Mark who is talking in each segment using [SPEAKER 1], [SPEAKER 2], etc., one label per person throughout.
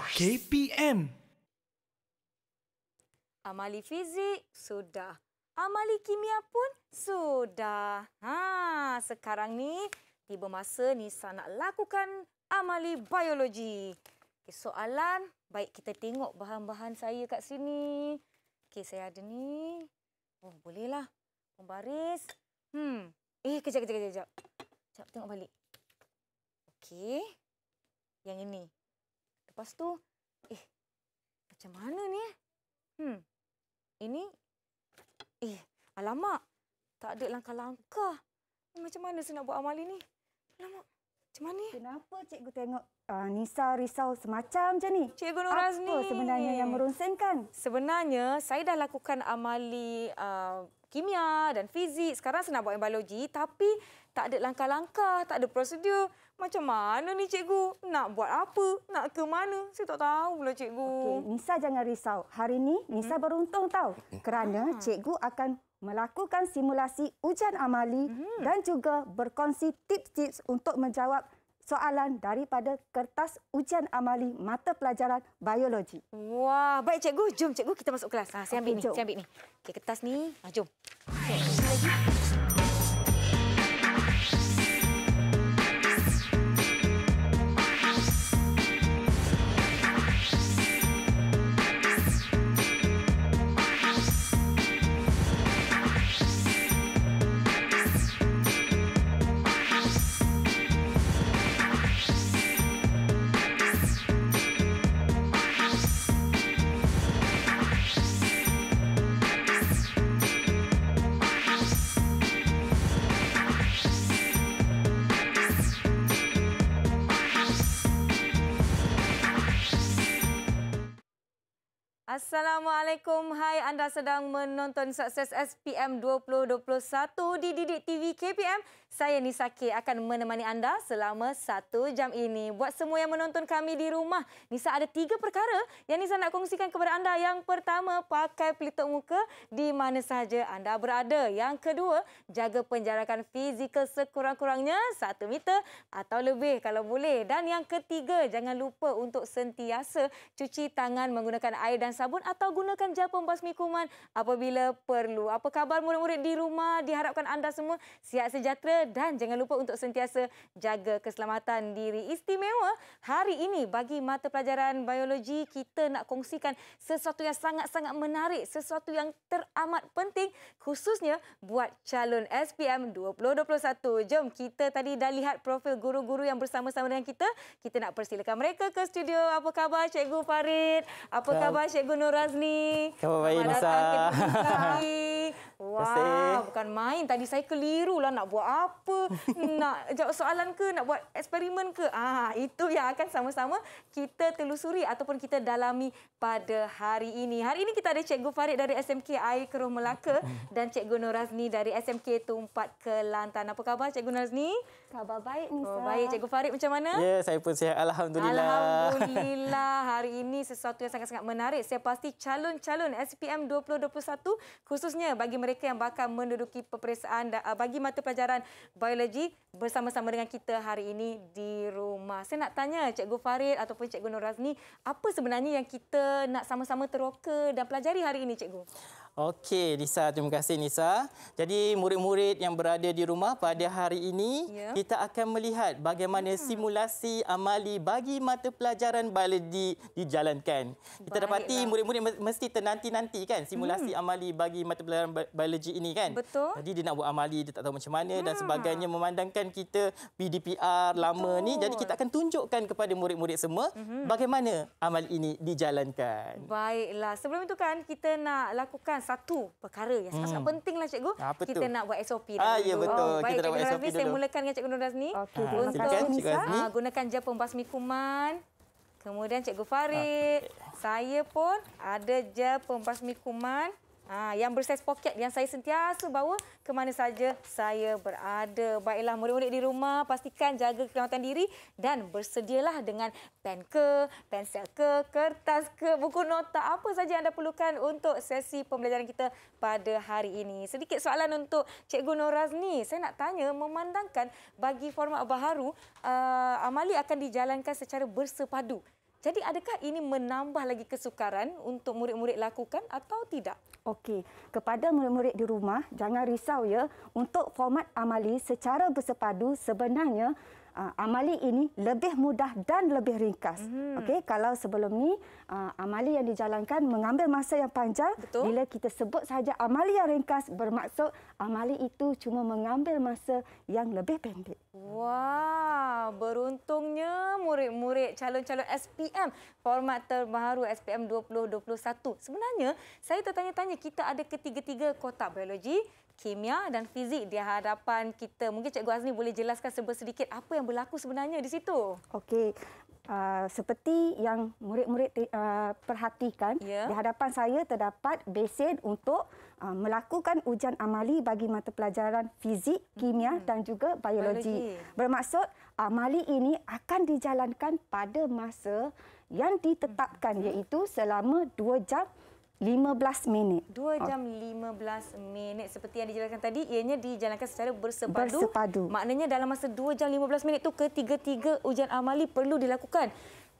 [SPEAKER 1] KPM. Amali fizik sudah. Amali kimia pun sudah. Ha, sekarang ni tiba masa ni nak lakukan amali biologi. Okay, soalan, baik kita tengok bahan-bahan saya kat sini. Okey, saya ada ni. Oh, bolehlah. Pembaris. Hmm. Eh, kejap, kejap, kejap. Kejap, tengok balik. Okey. Yang ini. Lepas tu, eh, macam mana ni? Eh? Hmm, ini, eh, alamak, tak ada langkah-langkah. Macam mana saya nak buat amal ini? Alamak, macam mana? Eh? Kenapa cikgu tengok uh, Nisa risau semacam macam ni? Cikgu Nur Azni. Apa sebenarnya yang merunsenkan? Sebenarnya, saya dah lakukan amali uh, ah, kimia dan fizik. Sekarang saya nak buat biologi tapi tak ada langkah-langkah, tak ada prosedur. Macam mana ni cikgu? Nak buat apa? Nak ke mana? Saya tak tahu lah cikgu. Okay,
[SPEAKER 2] Nisa jangan risau. Hari ni Nisa hmm? beruntung tahu hmm. Kerana hmm. cikgu akan melakukan simulasi ujian amali hmm. dan juga berkongsi tips-tips untuk menjawab soalan daripada kertas ujian amali mata pelajaran biologi.
[SPEAKER 1] Wah, baik cikgu. Jom cikgu kita masuk kelas. Ha, saya ambil okay, ni. Jom. Saya ambil ni. Okey, kertas ni. Ha, jom. Okay. Assalamualaikum. Hai anda sedang menonton sukses SPM 2021 di Didik TV KPM. Saya Nisa K akan menemani anda selama satu jam ini. Buat semua yang menonton kami di rumah, Nisa ada tiga perkara yang Nisa nak kongsikan kepada anda. Yang pertama, pakai pelitup muka di mana sahaja anda berada. Yang kedua, jaga penjarakan fizikal sekurang-kurangnya satu meter atau lebih kalau boleh. Dan yang ketiga, jangan lupa untuk sentiasa cuci tangan menggunakan air dan sabun atau gunakan gel pembasmi. mikro rangkuman apabila perlu. Apa khabar murid-murid di rumah? Diharapkan anda semua sihat sejahtera dan jangan lupa untuk sentiasa jaga keselamatan diri. Istimewa hari ini bagi mata pelajaran biologi kita nak kongsikan sesuatu yang sangat-sangat menarik, sesuatu yang teramat penting khususnya buat calon SPM 2021. Jom kita tadi dah lihat profil guru-guru yang bersama-sama dengan kita. Kita nak persilakan mereka ke studio. Apa khabar Cikgu Farid? Apa khabar Cikgu Nur Razni? Khabar baik kasih Nisa. Terima kasih. Wah, bukan main. Tadi saya keliru lah nak buat apa. nak jawab soalan ke? Nak buat eksperimen ke? Ah, itu yang akan sama-sama kita telusuri ataupun kita dalami pada hari ini. Hari ini kita ada Cikgu Farid dari SMK Air Keruh Melaka dan Cikgu Norazni dari SMK Tumpat Kelantan. Apa khabar Cikgu Norazni? Khabar baik, Nisa. Oh, baik, Cikgu Farid macam mana? Ya,
[SPEAKER 3] saya pun sihat. Alhamdulillah. Alhamdulillah.
[SPEAKER 1] Hari ini sesuatu yang sangat-sangat menarik. Saya pasti calon-calon SPM PKPM 2021 khususnya bagi mereka yang bakal menduduki peperiksaan eh, bagi mata pelajaran biologi bersama-sama dengan kita hari ini di rumah. Saya nak tanya Cikgu Farid ataupun Cikgu Nurazni, apa sebenarnya yang kita nak sama-sama teroka dan pelajari hari ini Cikgu?
[SPEAKER 3] Okey, Nisa. Terima kasih, Nisa. Jadi, murid-murid yang berada di rumah pada hari ini, ya. kita akan melihat bagaimana hmm. simulasi amali bagi mata pelajaran biologi dijalankan. Kita Baiklah. dapati murid-murid mesti ternanti-nanti kan simulasi hmm. amali bagi mata pelajaran biologi ini kan? Betul. Jadi, dia nak buat amali, dia tak tahu macam mana hmm. dan sebagainya memandangkan kita PDPR lama Betul. ni. Jadi, kita akan tunjukkan kepada murid-murid semua hmm. bagaimana amal ini dijalankan.
[SPEAKER 1] Baiklah. Sebelum itu kan, kita nak lakukan satu perkara yang sangat-sangat hmm. pentinglah cikgu. Ah, apa kita tu? nak buat SOP dulu. Ah, ya betul. Oh, baik, kita SOP Razmi, saya mulakan dengan cikgu Nur Razmi. Okay. Ha, Untuk kasih, ha, gunakan je pembasmi kuman. Kemudian cikgu Farid. Okay. Ah. Saya pun ada je pembasmi kuman. Ah, yang bersaiz poket yang saya sentiasa bawa ke mana saja saya berada. Baiklah murid-murid di rumah pastikan jaga keselamatan diri dan bersedialah dengan pen ke, pensel ke, kertas ke, buku nota apa saja anda perlukan untuk sesi pembelajaran kita pada hari ini. Sedikit soalan untuk Cikgu Norazni. Saya nak tanya memandangkan bagi format baharu, uh, amali akan dijalankan secara bersepadu. Jadi adakah ini menambah lagi kesukaran untuk murid-murid lakukan atau tidak?
[SPEAKER 2] Okey, kepada murid-murid di rumah, jangan risau ya. Untuk format amali secara bersepadu sebenarnya uh, amali ini lebih mudah dan lebih ringkas. Mm-hmm. Okey, kalau sebelum ni uh, amali yang dijalankan mengambil masa yang panjang, Betul. bila kita sebut saja amali yang ringkas bermaksud amali itu cuma mengambil masa yang lebih pendek.
[SPEAKER 1] Wah, wow, beruntungnya murid-murid calon-calon SPM format terbaru SPM 2021. Sebenarnya, saya tertanya-tanya kita ada ketiga-tiga kotak biologi kimia dan fizik di hadapan kita. Mungkin Cikgu Azni boleh jelaskan sedikit apa yang berlaku sebenarnya di situ. Okey.
[SPEAKER 2] Uh, seperti yang murid-murid uh, perhatikan, yeah. di hadapan saya terdapat besen untuk uh, melakukan ujian amali bagi mata pelajaran fizik, hmm. kimia -hmm. dan juga biologi. biologi. Bermaksud amali ini akan dijalankan pada masa yang ditetapkan mm -hmm. iaitu selama 2 jam 15 minit. 2 jam
[SPEAKER 1] oh. 15 minit seperti yang dijelaskan tadi ianya dijalankan secara bersepadu. bersepadu. Maknanya dalam masa 2 jam 15 minit tu ketiga-tiga ujian amali perlu dilakukan.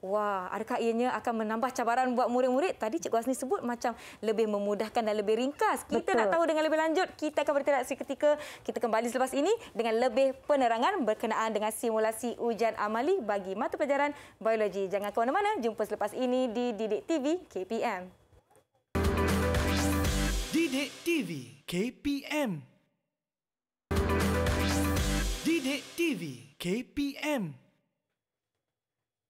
[SPEAKER 1] Wah, adakah ianya akan menambah cabaran buat murid-murid? Tadi Cikgu Hasni sebut macam lebih memudahkan dan lebih ringkas. Kita Betul. nak tahu dengan lebih lanjut, kita akan berinteraksi ketika kita kembali selepas ini dengan lebih penerangan berkenaan dengan simulasi ujian amali bagi mata pelajaran biologi. Jangan ke mana-mana, jumpa selepas ini di Didik TV KPM. Dide TV KPM Dide TV KPM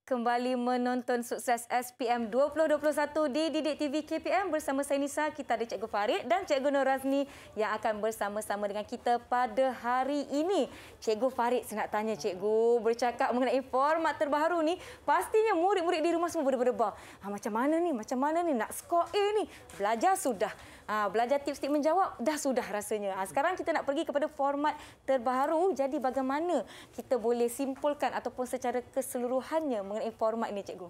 [SPEAKER 1] Kembali menonton sukses SPM 2021 di Didik TV KPM bersama saya Nisa, kita ada Cikgu Farid dan Cikgu Norazni yang akan bersama-sama dengan kita pada hari ini. Cikgu Farid saya nak tanya Cikgu, bercakap mengenai format terbaru ni, pastinya murid-murid di rumah semua berdebar-debar. Ha, macam mana ni, macam mana ni, nak skor A ni, belajar sudah. Ha, belajar tips tips menjawab dah sudah rasanya. Ha, sekarang kita nak pergi kepada format terbaru. Jadi bagaimana kita boleh simpulkan ataupun secara keseluruhannya mengenai format ini, Cikgu?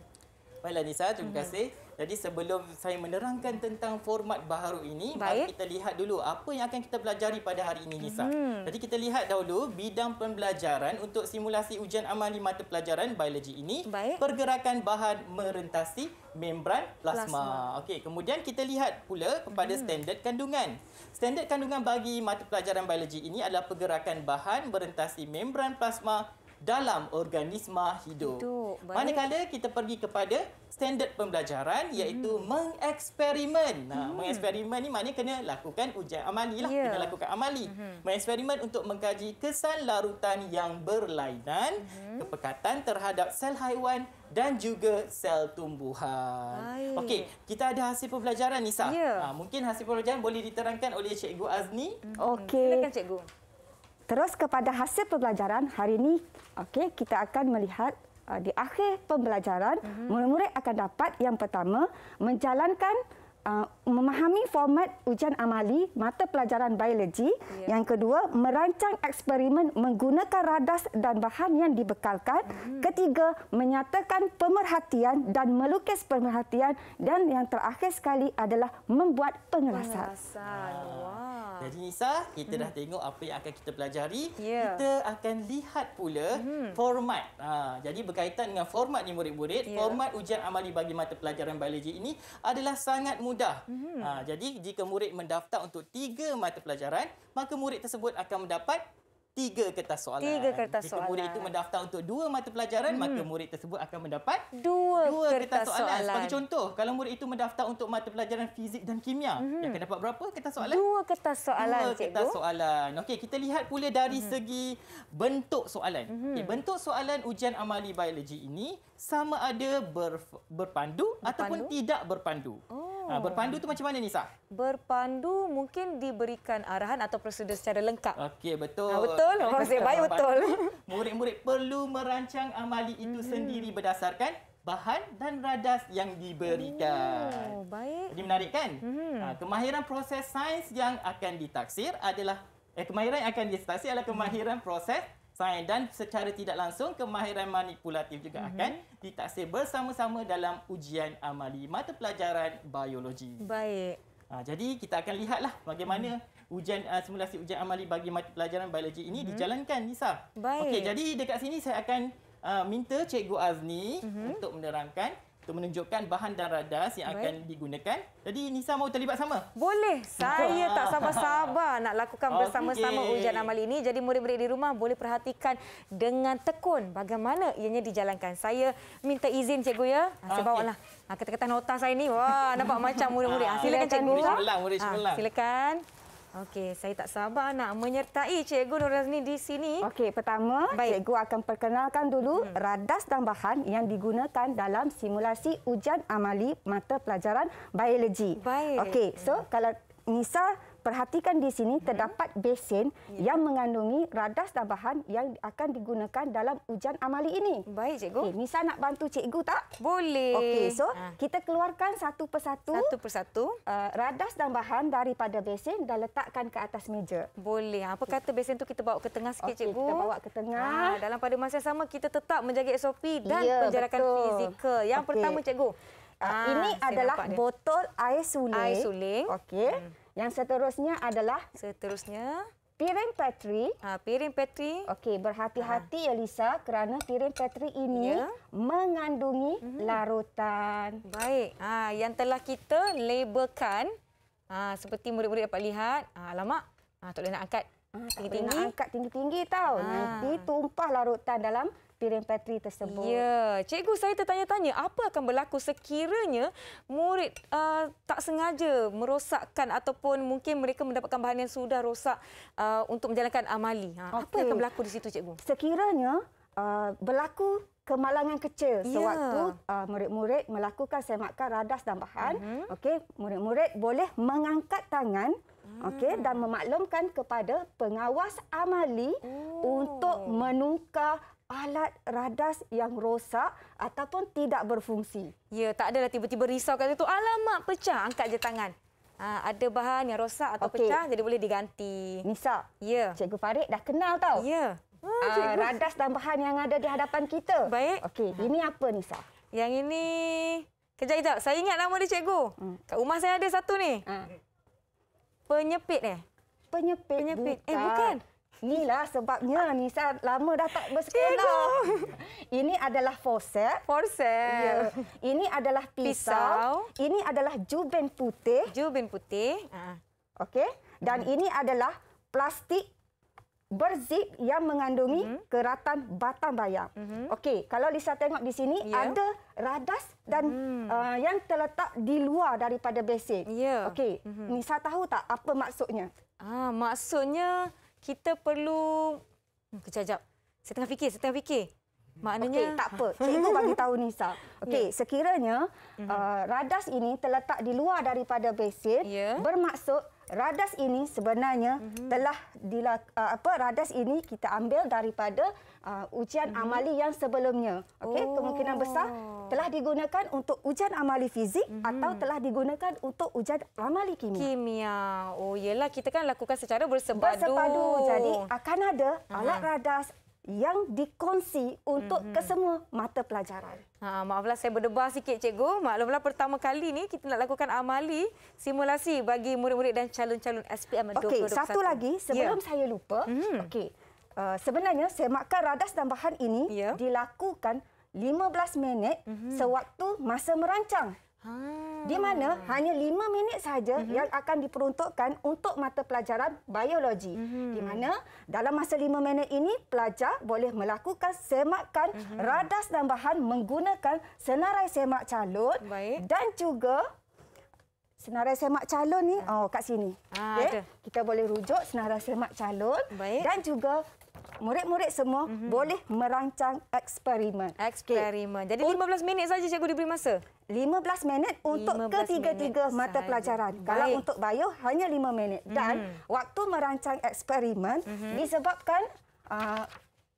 [SPEAKER 3] Baiklah Nisa, terima hmm kasih. Jadi sebelum saya menerangkan tentang format baru ini, mari kita lihat dulu apa yang akan kita pelajari pada hari ini Nisa. hmm Jadi kita lihat dahulu bidang pembelajaran untuk simulasi ujian amali mata pelajaran biologi ini, Baik. pergerakan bahan merentasi membran plasma. plasma. Okey, kemudian kita lihat pula kepada hmm standard kandungan. Standard kandungan bagi mata pelajaran biologi ini adalah pergerakan bahan merentasi membran plasma dalam organisma hidup. hidup Manakala kita pergi kepada standard pembelajaran hmm. iaitu hmm. mengeksperimen. Nah, hmm. mengeksperimen ni maknanya kena lakukan ujian amali lah. Yeah. Kita ya. lakukan amali. Hmm. Mengeksperimen untuk mengkaji kesan larutan yang berlainan hmm. kepekatan terhadap sel haiwan dan juga sel tumbuhan. Okey, kita ada hasil pembelajaran Nisa. Yeah. Ha, ya. mungkin hasil pembelajaran boleh diterangkan oleh Cikgu Azni. Hmm. Okey. Silakan Cikgu.
[SPEAKER 2] Terus kepada hasil pembelajaran hari ini, okey kita akan melihat uh, di akhir pembelajaran mhm. murid-murid akan dapat yang pertama menjalankan uh, memahami format ujian amali mata pelajaran biologi. Yeah. Yang kedua, merancang eksperimen menggunakan radas dan bahan yang dibekalkan. Mm -hmm. Ketiga, menyatakan pemerhatian dan melukis pemerhatian. Dan yang terakhir sekali adalah membuat pengelasan.
[SPEAKER 3] Jadi Nisa, kita dah hmm. tengok apa yang akan kita pelajari. Yeah. Kita akan lihat pula mm. format. Ha, jadi berkaitan dengan format ni murid-murid, yeah. format ujian amali bagi mata pelajaran biologi ini adalah sangat mudah mudah. Hmm. jadi jika murid mendaftar untuk tiga mata pelajaran, maka murid tersebut akan mendapat tiga kertas soalan. Tiga kertas soalan. Jika murid itu mendaftar untuk dua mata pelajaran, hmm. maka mhm. murid tersebut akan mendapat dua, dua kertas, kertas soalan. soalan. Sebagai contoh, kalau murid itu mendaftar untuk mata pelajaran fizik dan kimia, hmm. dia akan dapat berapa kertas soalan? Dua
[SPEAKER 1] kertas soalan, dua kertas
[SPEAKER 3] soalan. Okay, kita lihat pula dari hmm. segi bentuk soalan. Hmm. Okay, bentuk soalan ujian amali biologi ini sama ada berpandu, berpandu ataupun tidak berpandu. Oh. Ha, berpandu tu macam mana Nisa?
[SPEAKER 1] Berpandu mungkin diberikan arahan atau prosedur
[SPEAKER 3] secara lengkap. Okey, betul. Ha, betul. Masih baik betul. Murid-murid perlu merancang amali itu hmm. sendiri berdasarkan bahan dan radas yang diberikan. Oh, baik. Jadi menarik kan? Hmm. Ha, kemahiran proses sains yang akan ditaksir adalah eh kemahiran yang akan ditaksir adalah kemahiran hmm. proses sains dan secara tidak langsung kemahiran manipulatif juga mm-hmm. akan ditaksir bersama-sama dalam ujian amali mata pelajaran biologi. Baik. Ha, jadi kita akan lihatlah bagaimana mm-hmm. ujian uh, simulasi ujian amali bagi mata pelajaran biologi ini mm-hmm. dijalankan Nisa. Baik. Okey, jadi dekat sini saya akan uh, minta Cikgu Azni mm-hmm. untuk menerangkan untuk menunjukkan bahan dan radas yang Baik. akan digunakan. Jadi Nisa mau terlibat sama? Boleh. Saya tak sabar-sabar nak lakukan okay. bersama-sama ujian amal
[SPEAKER 1] ini. Jadi murid-murid di rumah boleh perhatikan dengan tekun bagaimana ianya dijalankan. Saya minta izin cikgu ya. Ah, saya okay. bawalah. Ah, Ketak-ketak nota saya ni. Wah, nampak macam murid-murid. Ah, silakan cikgu. Murid cemerlang, Silakan. Okey, saya tak sabar nak menyertai Cikgu Nurazni di sini. Okey, pertama Baik. Cikgu akan perkenalkan dulu hmm.
[SPEAKER 2] radas tambahan yang digunakan dalam simulasi ujian amali mata pelajaran biologi. Baik. Okey, so kalau Nisa perhatikan di sini mm-hmm. terdapat besin yeah. yang mengandungi radas tambahan yang akan digunakan dalam ujian amali ini. Baik, cikgu. Okay, Nisa nak bantu cikgu tak? Boleh. Okey, so ha. kita keluarkan satu persatu.
[SPEAKER 1] Satu persatu. Uh, radas tambahan daripada besin dan letakkan ke atas meja. Boleh. Apa okay. kata besin tu kita bawa ke tengah sikit, okay, cikgu? Kita bawa ke tengah. Ha, dalam pada masa yang sama, kita tetap menjaga SOP dan yeah, penjarakan betul. fizikal. Yang okay. pertama, cikgu. Uh, ah, ini adalah
[SPEAKER 2] botol air suling. Air suling. Okey. Hmm. Yang seterusnya adalah? Seterusnya. Piring petri. Ha, piring petri. Okey, berhati-hati ha. ya Lisa kerana piring petri
[SPEAKER 1] ini ya. mengandungi mm -hmm. larutan. Baik, ha, yang telah kita labelkan ha, seperti murid-murid dapat lihat. Ha, alamak, ha, tak boleh nak angkat ah, tinggi-tinggi. Ha, angkat
[SPEAKER 2] tinggi-tinggi tau. Ha. Nanti tumpah larutan dalam piring petri
[SPEAKER 1] tersebut. Ya, cikgu saya tertanya-tanya apa akan berlaku sekiranya murid uh, tak sengaja merosakkan ataupun mungkin mereka mendapatkan bahan yang sudah rosak uh, untuk menjalankan amali. Ha, okay. Apa yang akan berlaku di situ cikgu?
[SPEAKER 2] Sekiranya uh, berlaku kemalangan kecil ya. sewaktu uh, murid-murid melakukan semakan radas dan bahan, uh-huh. okey, murid-murid boleh mengangkat tangan hmm. Okey dan memaklumkan kepada pengawas amali oh. untuk menukar alat radas
[SPEAKER 1] yang rosak ataupun tidak berfungsi. Ya, tak adalah tiba-tiba risau kata tu, alamak pecah, angkat je tangan. Ha, ada bahan yang rosak atau okay. pecah jadi boleh diganti. Nisa,
[SPEAKER 2] ya. Cikgu Farid dah kenal tau. Ya. Ha, uh, radas
[SPEAKER 1] dan bahan yang ada di hadapan kita. Baik. Okey, ha. ini apa Nisa? Yang ini Kejap kejap, saya ingat nama dia cikgu. Hmm. Kat rumah saya ada satu ni. Hmm. Penyepit eh? Penyepit. Penyepit. Eh bukan.
[SPEAKER 2] Inilah sebabnya Nisa lama dah tak bersekolah. Ini adalah forcep. Forcep. Ya. Ini adalah pisau. pisau. Ini adalah juben putih. Juben putih. Ha. Okey. Dan hmm. ini adalah plastik berzip yang mengandungi hmm. keratan batang bayam. Hmm. Okey, kalau Lisa tengok di sini ya. ada radas dan hmm. uh, yang terletak di luar daripada besi. Yeah. Okey, hmm. Lisa tahu tak apa maksudnya? Ah, maksudnya
[SPEAKER 1] kita perlu hmm, kejap Saya tengah fikir, saya tengah fikir. Maknanya okay, tak apa. Hmm. Cikgu bagi tahu Nisa. Okey, yeah. sekiranya hmm. uh, radas ini terletak
[SPEAKER 2] di luar daripada basin, yeah. bermaksud radas ini sebenarnya mm -hmm. telah dilak, ah, apa radas ini kita ambil daripada uh, ujian mm -hmm. amali yang sebelumnya okey oh. kemungkinan besar telah digunakan untuk ujian amali fizik mm -hmm. atau telah
[SPEAKER 1] digunakan untuk ujian amali kimia kimia oh iyalah kita kan lakukan secara bersepadu bersepadu jadi akan ada mm -hmm. alat mhm. radas yang
[SPEAKER 2] dikongsi untuk mm -hmm. kesemua mata pelajaran.
[SPEAKER 1] Ha, maaflah saya berdebar sikit cikgu. Maklumlah pertama kali ni kita nak lakukan amali simulasi bagi murid-murid dan calon-calon SPM okay, 2021. Okey, satu lagi sebelum yeah.
[SPEAKER 2] saya lupa. Mm -hmm. Okey. Uh, sebenarnya semakan radas tambahan ini yeah. dilakukan 15 minit mm -hmm. sewaktu masa merancang. Ah. Di mana hanya lima minit saja hmm yang akan diperuntukkan untuk mata pelajaran biologi. hmm Di mana dalam masa lima minit ini pelajar boleh melakukan semakan hmm radas dan bahan menggunakan senarai semak calon Baik. dan juga senarai semak calon ni ah. oh kat sini. Ah, okay. Kita boleh rujuk senarai semak calon Baik. dan juga murid-murid semua mm -hmm. boleh merancang eksperimen. Eksperimen. Okay. Jadi 15 minit saja cikgu
[SPEAKER 1] diberi masa. 15 minit untuk ketiga-tiga mata pelajaran.
[SPEAKER 2] Baik. Kalau untuk bio hanya 5 minit dan mm -hmm. waktu merancang eksperimen mm -hmm. disebabkan uh,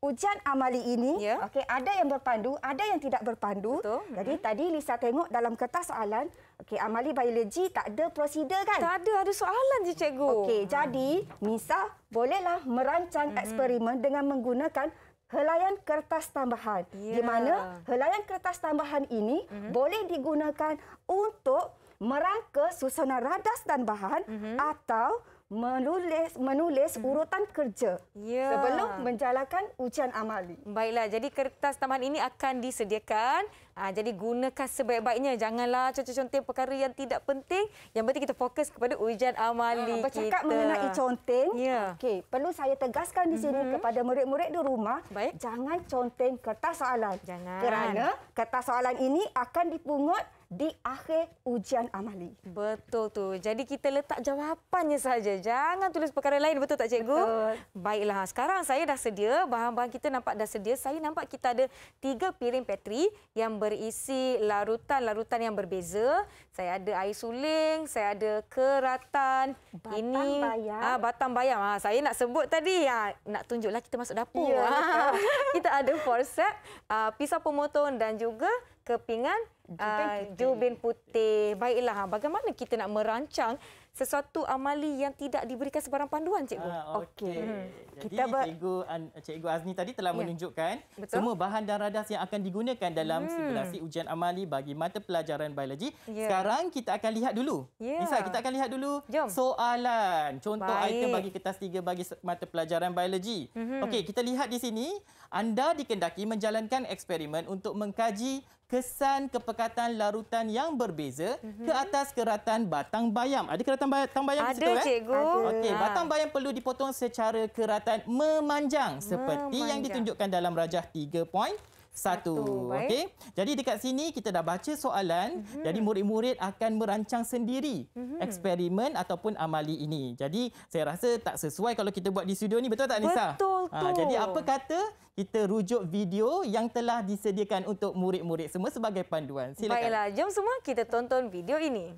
[SPEAKER 2] Ujian amali ini, yeah. okay, ada yang berpandu, ada yang tidak berpandu. Betul. Jadi -hmm. tadi Lisa tengok dalam kertas soalan, Okey, amali biologi tak ada prosedur kan? Tak ada, ada soalan je cikgu. Okey, ha. jadi Nisa bolehlah merancang -hmm. eksperimen dengan menggunakan helaian kertas tambahan. Yeah. Di ya. mana helaian kertas tambahan ini -hmm. boleh digunakan untuk merangka susunan radas dan bahan -hmm. atau menulis menulis hmm. urutan kerja
[SPEAKER 1] ya. sebelum menjalankan ujian amali. Baiklah, jadi kertas tambahan ini akan disediakan. Ha, jadi gunakan sebaik-baiknya. Janganlah contoh-contoh perkara yang tidak penting. Yang penting kita fokus kepada ujian amali. Ah, bercakap kita. mengenai conteng.
[SPEAKER 2] Ya. Okey, perlu saya tegaskan di sini -hmm. kepada murid-murid di rumah, Baik. jangan conteng kertas soalan.
[SPEAKER 1] Jangan. Kerana
[SPEAKER 2] kertas soalan ini akan dipungut di akhir ujian amali.
[SPEAKER 1] Betul tu. Jadi kita letak jawapannya saja. Jangan tulis perkara lain betul tak cikgu? Betul. Baiklah. Sekarang saya dah sedia bahan-bahan kita nampak dah sedia. Saya nampak kita ada tiga piring petri yang berisi larutan-larutan yang berbeza. Saya ada air suling, saya ada keratan, batang ini bayam. ah batang bayam. Ah saya nak sebut tadi. Ah nak tunjuklah kita masuk dapur. Ya, ah. kita ada forceps, ah pisau pemotong dan juga kepingan Jubin putih. putih. Baiklah, bagaimana kita nak merancang sesuatu amali yang tidak diberikan sebarang panduan, Cikgu? Ah, Okey. Okay. Hmm.
[SPEAKER 3] Jadi, ber... Cikgu, Cikgu Azni tadi telah ya. menunjukkan Betul? semua bahan dan radas yang akan digunakan dalam hmm. simulasi ujian amali bagi mata pelajaran biologi. Ya. Sekarang kita akan lihat dulu. Misal, ya. kita akan lihat dulu Jom. soalan. Contoh Baik. item bagi kertas tiga bagi mata pelajaran biologi. Hmm. Okey, kita lihat di sini. Anda dikendaki menjalankan eksperimen untuk mengkaji kesan kepekatan larutan yang berbeza mm-hmm. ke mhm. atas keratan batang bayam. Ada keratan batang bayam Ada, di situ? Eh? Ada, cikgu. Eh? Okey, ha. batang ah. bayam perlu dipotong secara keratan memanjang, memanjang seperti yang ditunjukkan dalam rajah satu. Okey. Jadi dekat sini kita dah baca soalan. Mm -hmm. Jadi murid-murid akan merancang sendiri mm -hmm. eksperimen ataupun amali ini. Jadi saya rasa tak sesuai kalau kita buat di studio ni. Betul tak Nisa? Betul ha, Jadi apa kata kita rujuk video yang telah disediakan untuk murid-murid semua sebagai panduan. Silakan. Baiklah.
[SPEAKER 1] Jom semua kita tonton video ini.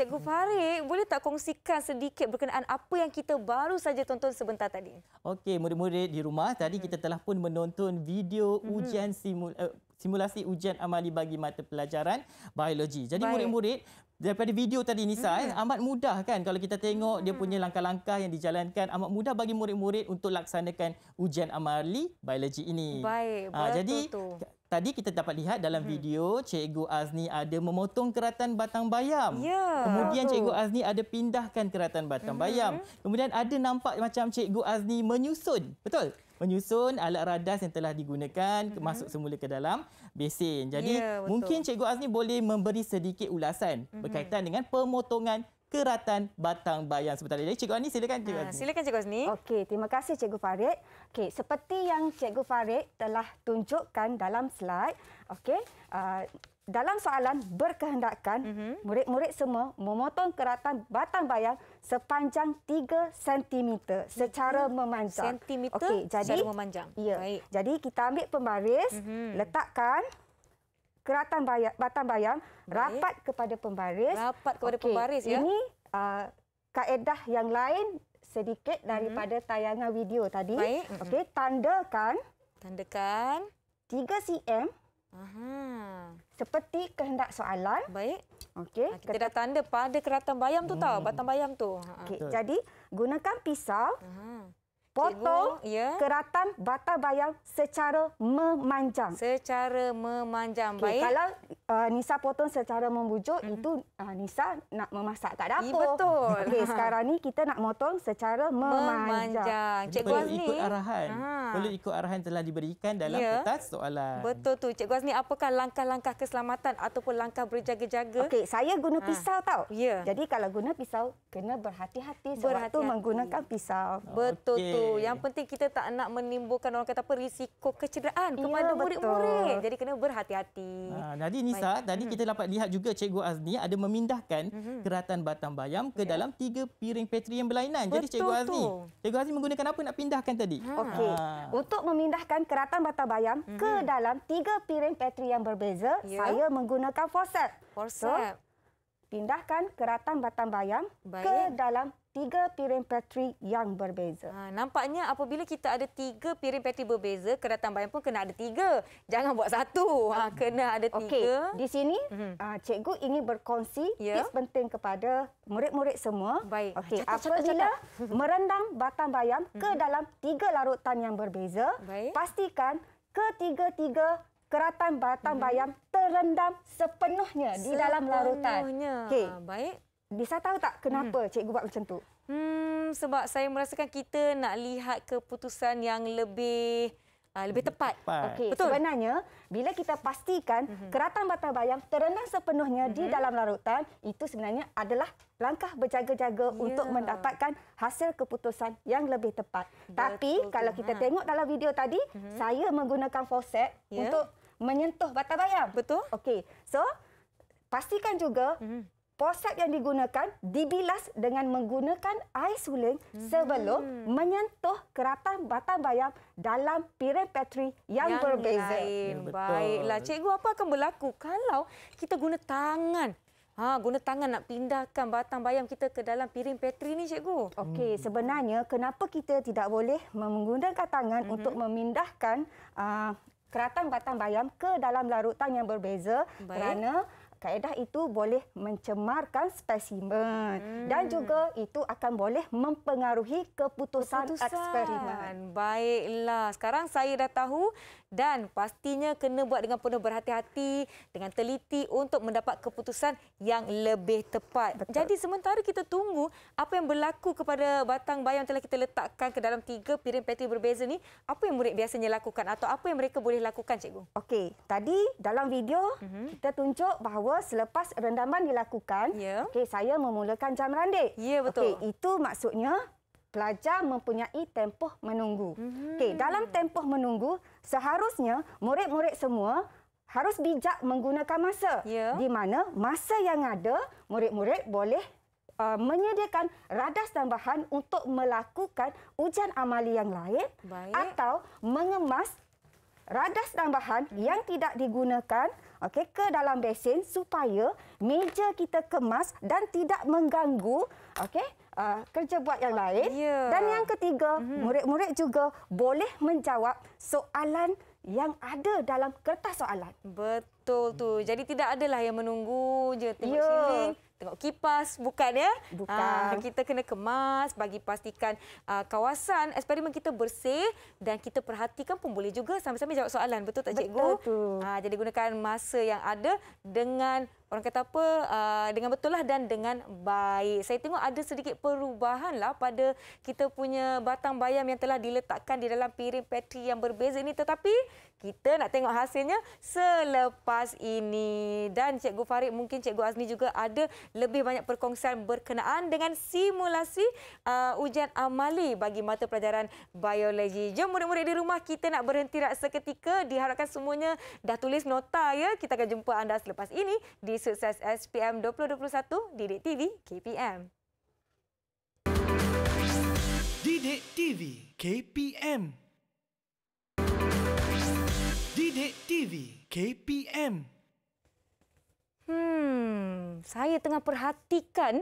[SPEAKER 1] Cikgu Farid, boleh tak kongsikan sedikit berkenaan apa yang kita baru saja tonton sebentar tadi?
[SPEAKER 3] Okey, murid-murid di rumah, tadi hmm. kita telah pun menonton video hmm. ujian simula, uh, eh, simulasi ujian amali bagi mata pelajaran biologi. Jadi murid-murid Daripada video tadi Nisa, mm-hmm. amat mudah kan kalau kita tengok dia punya hmm. langkah-langkah yang dijalankan. Amat mudah bagi murid-murid untuk laksanakan ujian amali biologi ini. Baik, ah, betul jadi, tu. Tadi kita dapat lihat dalam hmm. video Cikgu Azni ada memotong keratan batang bayam. Ya. Kemudian Betul. Cikgu Azni ada pindahkan keratan batang hmm. bayam. Kemudian ada nampak macam Cikgu Azni menyusun. Betul? Menyusun alat radas yang telah digunakan hmm. masuk semula ke dalam besin. Jadi ya, mungkin Cikgu Azni boleh memberi sedikit ulasan hmm. berkaitan dengan pemotongan keratan batang bayang sebentar lagi. Cikgu Ani, silakan Cikgu ha, Ani. Silakan
[SPEAKER 2] Cikgu Ani. Okey, terima kasih Cikgu Farid. Okey, seperti yang Cikgu Farid telah tunjukkan dalam slide, okey, uh, dalam soalan berkehendakkan, mhm. murid-murid mm -hmm. semua memotong keratan batang bayang sepanjang 3 cm secara mhm. memanjang. Sentimeter okay, jadi, secara memanjang. Ya, Baik. jadi kita ambil pembaris, mm -hmm. letakkan keratan bayam, batang bayam Baik. rapat kepada pembaris. Rapat kepada okay. pembaris ya. Ini uh, kaedah yang lain sedikit mhm. daripada mm -hmm. tayangan video tadi. Mhm. Okey, tandakan.
[SPEAKER 1] Tandakan 3 cm. Aha. Seperti kehendak soalan. Baik. Okey. Ah, kita dah tanda pada keratan bayam tu hmm. tau, batang bayam tu. Ha, ha. Okey, jadi gunakan pisau. Aha. Potong Cikgu, ya. keratan bata bayang
[SPEAKER 2] secara memanjang. Secara memanjang. Okay, baik. Kalau uh, Nisa potong secara membujuk, hmm. itu uh, Nisa nak memasak kat dapur. Ya, betul. Okay, sekarang ni kita nak
[SPEAKER 1] potong secara memanjang. memanjang. Cikgu Azni. Perlu ikut arahan. Ha.
[SPEAKER 3] Perlu ikut arahan telah diberikan dalam ya. kertas soalan. Betul
[SPEAKER 1] tu. Cikgu Azni, apakah langkah-langkah keselamatan ataupun langkah berjaga-jaga? Okay, saya guna ha. pisau ha. tau. Ya. Jadi kalau guna pisau, kena berhati-hati sewaktu berhati menggunakan pisau. Betul okay. tu. Yang penting kita tak nak menimbulkan orang kata apa risiko kecederaan ya, kepada murid-murid. Jadi kena berhati-hati.
[SPEAKER 3] Ha, jadi Nisa, Baik. tadi mm-hmm. kita dapat lihat juga Cikgu Azni ada memindahkan hmm. keratan batang bayam ke ya. dalam tiga piring petri yang berlainan. Betul jadi Cikgu Azni, tu. Cikgu Azni menggunakan apa nak pindahkan tadi? Hmm. Ha. Okey. Ha.
[SPEAKER 2] Untuk memindahkan keratan batang bayam hmm. ke mm-hmm. dalam tiga piring petri yang berbeza, ya. saya menggunakan forceps. Forceps. So, pindahkan keratan batang bayam Baik. ke dalam tiga piring
[SPEAKER 1] petri yang berbeza. Ha, nampaknya apabila kita ada tiga piring petri berbeza, keratan bayam pun kena ada tiga. Jangan buat satu. Ha, kena ada tiga. Okay. Di sini, mm -hmm.
[SPEAKER 2] cikgu ingin berkongsi yeah. tips penting kepada murid-murid semua. Baik. Okay. Catat, apabila catat, catat. merendam batang bayam ke mhm. dalam tiga larutan yang berbeza, Baik. pastikan ketiga-tiga keratan batang -hmm. bayam terendam sepenuhnya, sepenuhnya di dalam larutan. Sepenuhnya. Okay. Baik. Bisa tahu tak kenapa hmm. cikgu buat macam tu?
[SPEAKER 1] Hmm, sebab saya merasakan kita nak lihat keputusan yang lebih Uh, lebih tepat. Okey, sebenarnya bila kita pastikan mm-hmm. keratan batang bayang terendam sepenuhnya
[SPEAKER 2] mm-hmm. di mhm. dalam larutan, itu sebenarnya adalah langkah berjaga-jaga yeah. untuk mendapatkan hasil keputusan yang lebih tepat. Betul. Tapi kalau kita ha. tengok dalam video tadi, mm-hmm. saya menggunakan faucet yeah. untuk menyentuh batang bayang. Betul? Okey. So, pastikan juga mm-hmm. Posep yang digunakan dibilas dengan menggunakan air suling hmm. sebelum menyentuh keratan batang bayam dalam piring petri yang, yang berbeza. Lain. Ya, Baiklah, cikgu
[SPEAKER 1] apa akan berlaku kalau kita guna tangan? Ha, guna tangan nak pindahkan batang bayam kita ke dalam piring petri ni cikgu.
[SPEAKER 2] Okey, hmm. sebenarnya kenapa kita tidak boleh menggunakan tangan mm -hmm. untuk memindahkan uh, keratan batang bayam ke dalam larutan yang berbeza? Baik. Kerana kaedah itu boleh mencemarkan spesimen hmm. dan juga itu akan boleh mempengaruhi keputusan, keputusan. eksperimen.
[SPEAKER 1] Baiklah, sekarang saya dah tahu dan pastinya kena buat dengan penuh berhati-hati dengan teliti untuk mendapat keputusan yang lebih tepat. Betul. Jadi sementara kita tunggu apa yang berlaku kepada batang bayam telah kita letakkan ke dalam tiga piring peti berbeza ni, apa yang murid biasanya lakukan atau apa yang mereka boleh lakukan cikgu?
[SPEAKER 2] Okey, tadi dalam video mm -hmm. kita tunjuk bahawa selepas rendaman dilakukan, yeah. okey saya memulakan jam randik. Ya yeah, Okey, itu maksudnya pelajar mempunyai tempoh menunggu. Mm -hmm. Okey, dalam tempoh menunggu, seharusnya murid-murid semua harus bijak menggunakan masa. Yeah. Di mana masa yang ada, murid-murid boleh uh, menyediakan radas tambahan untuk melakukan ujian amali yang lain Baik. atau mengemas radas tambahan mm -hmm. yang tidak digunakan okey ke dalam besin supaya meja kita kemas dan tidak mengganggu okey uh, kerja buat yang oh, lain. Yeah. Dan yang ketiga, mhm. murid-murid mm -hmm. juga boleh menjawab soalan
[SPEAKER 1] yang ada dalam kertas soalan. Betul tu. Jadi tidak adalah yang menunggu je tengok yeah. siling, tengok kipas, bukan ya? Bukan. Ha, kita kena kemas bagi pastikan uh, kawasan eksperimen kita bersih dan kita perhatikan pun boleh juga sambil-sambil jawab soalan. Betul tak Betul cikgu? Betul tu. Ha, jadi gunakan masa yang ada dengan orang kata apa uh, dengan betul lah dan dengan baik. Saya tengok ada sedikit perubahan lah pada kita punya batang bayam yang telah diletakkan di dalam piring petri yang berbeza ini. Tetapi kita nak tengok hasilnya selepas ini. Dan Cikgu Farid mungkin Cikgu Azni juga ada lebih banyak perkongsian berkenaan dengan simulasi uh, ujian amali bagi mata pelajaran biologi. Jom murid-murid di rumah kita nak berhenti rasa ketika Diharapkan semuanya dah tulis nota ya. Kita akan jumpa anda selepas ini di sukses SPM 2021 Didik TV KPM.
[SPEAKER 3] Didik TV KPM. Didik TV KPM.
[SPEAKER 1] Hmm, saya tengah perhatikan